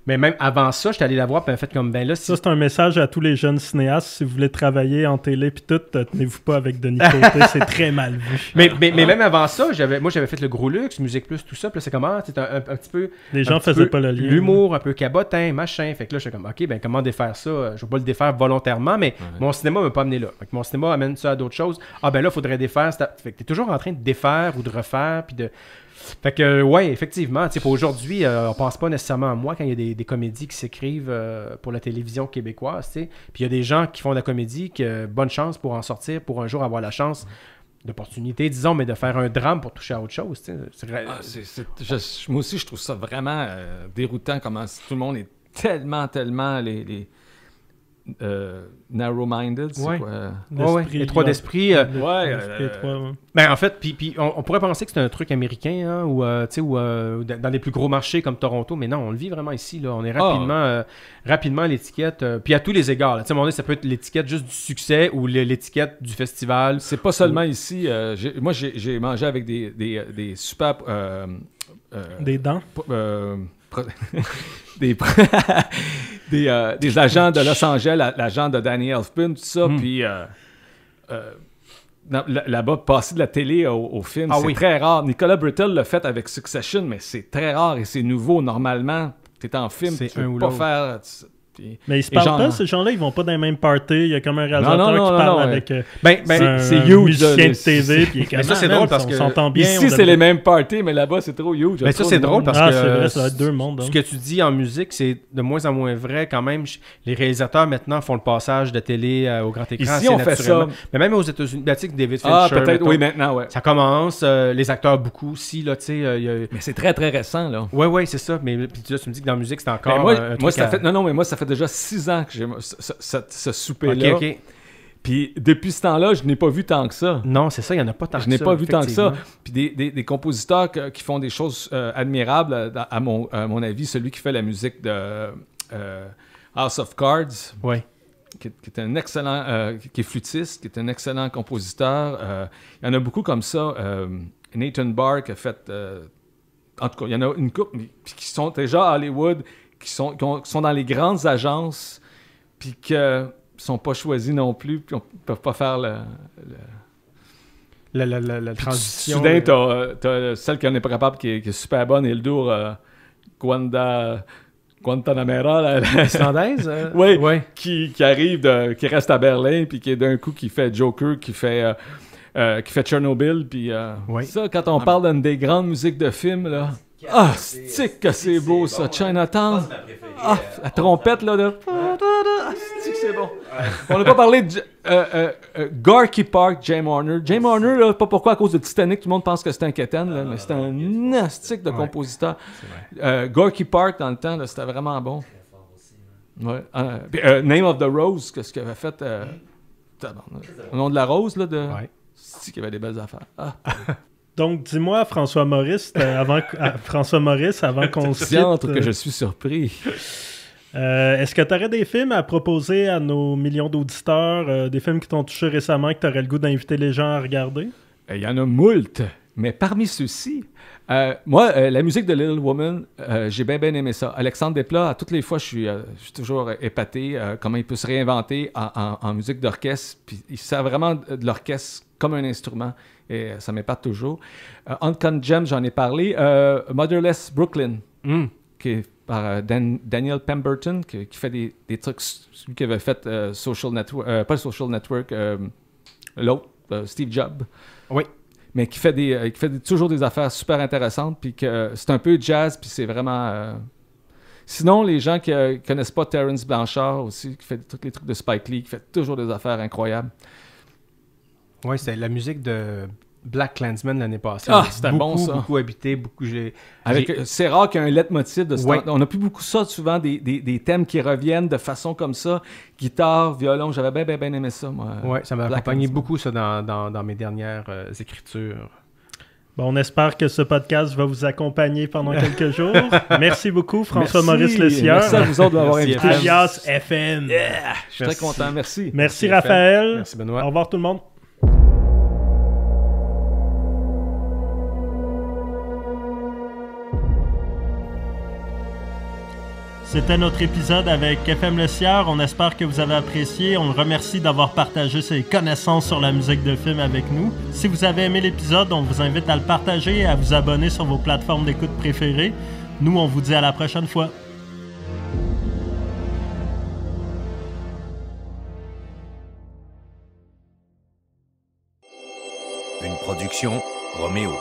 mais même avant ça, j'étais allé la voir, puis fait comme, ben là... Ça, c'est un message à tous les jeunes cinéastes. Si vous voulez travailler en télé, puis tout, tenez-vous pas avec Denis <laughs> Côté, c'est très mal vu. Mais, mais, même avant ça, j'avais, moi, j'avais fait le gros luxe, Musique Plus, tout ça, puis c'est comment, ah, c'est un, petit peu... Les gens faisaient pas le L'humour, un peu cabotin, machin. Fait que là, j'étais comme, OK, ben comment défaire ça? Je vais pas le défaire volontairement, mais mon cinéma m'a pas amené là. Fait que mon cinéma amène ça à d'autres choses. Ah ben là, faudrait défaire... Fait que t'es toujours en train de défaire ou de refaire, puis de... Fait que, ouais, effectivement, aujourd'hui, euh, on pense pas nécessairement à moi quand il y a des, comédies qui s'écrivent euh, pour la télévision québécoise, Puis il y a des gens qui font de la comédie, que bonne chance pour en sortir, pour un jour avoir la chance d'opportunité, disons, mais de faire un drame pour toucher à autre chose. Ah, je, moi aussi, je trouve ça vraiment euh, déroutant comment tout le monde est tellement, tellement les euh, narrow-minded, c'est étroit d'esprit. Euh... euh ben, en fait, puis, on, on, pourrait penser que c'est un truc américain, hein, ou, euh, ou dans les plus gros marchés comme Toronto, mais non, on le vit vraiment ici. Là. On est ah. rapidement, rapidement à l'étiquette, puis à tous les égards. À un moment donné, ça peut être l'étiquette juste du succès ou l'étiquette du festival. C'est pas seulement ici. moi, j'ai mangé avec des, des, des super... des dents? <laughs> des, <laughs> euh, des, agents de Los Angeles, l'agent de Danny Elfman, tout ça, hmm. puis euh, euh, là-bas, passer de la télé au, film, ah c'est très rare. Nicolas Brittle l'a fait avec Succession, mais c'est très rare et c'est nouveau. Normalement, tu es en film, tu peux pas faire mais ils se parlent pas, ces gens-là, ils vont pas dans les mêmes parties. Il y a comme un réalisateur qui parle avec euh, ben, ben, c'est musicien de, de TV. Puis mais ça, c'est ah, drôle parce que ici, c'est les mêmes parties, mais là-bas, c'est trop huge. Mais ben, ça, c'est drôle parce ah, que vrai, ça deux mondes, ce hein. que tu dis en musique, c'est de moins en moins vrai quand même. Les réalisateurs, maintenant, font le passage de télé euh, au grand écran. Ici, on fait ça. Mais même aux États-Unis, ben, David ah, Fincher. Ah, peut-être, oui, maintenant, ouais. Ça commence. Euh, les acteurs, beaucoup aussi, là, tu sais. Mais c'est très, très récent, là. Ouais, ouais, c'est ça. Mais tu me dis que dans la musique, c'est encore... Ben, non, non, mais moi, ça fait déjà six ans que j'ai ce, souper-là. Puis depuis ce temps-là, je n'ai pas vu tant que ça. Non, c'est ça, il n'y en a pas tant je que ça. Je n'ai pas vu tant que ça. Puis des, compositeurs qui font des choses euh, admirables, euh, à, mon, avis, celui qui fait la musique de euh, House of Cards. Qui, est, un excellent, qui est flûtiste, qui est un excellent compositeur. il y en a beaucoup comme ça. Nathan Barr qui a fait, en tout cas, il y en a une couple qui sont déjà à Hollywood, qui sont, qui sont dans les grandes agences, puis ne sont pas choisis non plus, puis ne peuvent pas faire le, La, transition. Soudain, euh, t'as, celle qui en est pas capable qui est, super bonne et euh, le Guantanamera, la, islandaise. Euh, <laughs> oui, qui, arrive, qui reste à Berlin, puis qui est d'un coup qui fait Joker, qui fait. qui fait Chernobyl puis ça, quand on ah, parle d'une des grandes musiques de films, là, ah, ah stick que c'est beau ça, hein. Chinatown. Ah, euh, la trompette là de. Ah, ah, c'est bon. On n'a pas parlé de euh, euh, Gorky Park, James Horner. James Horner, là, pas pourquoi à cause de Titanic, tout le monde pense que c'est un quétaine, là, ah, mais c'est un nastic de compositeur. Gorky Park dans le temps, c'était vraiment bon. Hein. Ouais. Name of the Rose, qu'est-ce qu'il avait fait. Hmm. Au nom de la rose, là, de. Stick avait des belles affaires. Ah. <laughs> Donc, dis-moi, François Maurice, euh, avant, euh, François Maurice, avant qu'on se que je euh, suis surpris. Est-ce que tu aurais des films à proposer à nos millions d'auditeurs, des films qui t'ont touché récemment, que tu aurais le goût d'inviter les gens à regarder? Il y en a moult, mais parmi ceux-ci, euh, moi, euh, la musique de Little Woman, euh, j'ai bien bien aimé ça. Alexandre Desplat, toutes les fois, je suis, toujours épaté comment il peut se réinventer en, musique d'orchestre. Puis il sert vraiment de l'orchestre comme un instrument et ça m'épate toujours. Uncut Jam, j'en ai parlé. Motherless Brooklyn, mm. qui est par Daniel Pemberton, qui, fait des, des, trucs, celui qui avait fait Social Network, pas Social Network, l'autre, Steve Jobs. Oui mais qui fait, des, euh, qui fait toujours des affaires super intéressantes. Puis que euh, c'est un peu jazz, puis c'est vraiment. Euh, sinon, les gens qui ne connaissent pas Terence Blanchard aussi, qui fait tous les trucs de Spike Lee, qui fait toujours des affaires incroyables. Oui, c'est la musique de Black Clansman l'année passée. Ah, c'était bon ça. Beaucoup habité, beaucoup. J'ai, Avec, c'est rare qu'il y ait un leitmotiv de ce On a plus beaucoup ça souvent, des, des, des, thèmes qui reviennent de façon comme ça. Guitare, violon, j'avais bien, aimé ça, moi. Oui, ça m'a accompagné beaucoup ça dans, dans, dans mes dernières euh, écritures. Bon, on espère que ce podcast va vous accompagner pendant quelques jours. <laughs> Merci beaucoup, François-Maurice Lecieur. Merci à vous autres d'avoir invité. je suis très content, merci. Merci, Raphaël. Merci Benoît. Au revoir tout le monde. C'était notre épisode avec FM Le Sieur. On espère que vous avez apprécié. On le remercie d'avoir partagé ses connaissances sur la musique de film avec nous. Si vous avez aimé l'épisode, on vous invite à le partager et à vous abonner sur vos plateformes d'écoute préférées. Nous, on vous dit à la prochaine fois. Une production Roméo.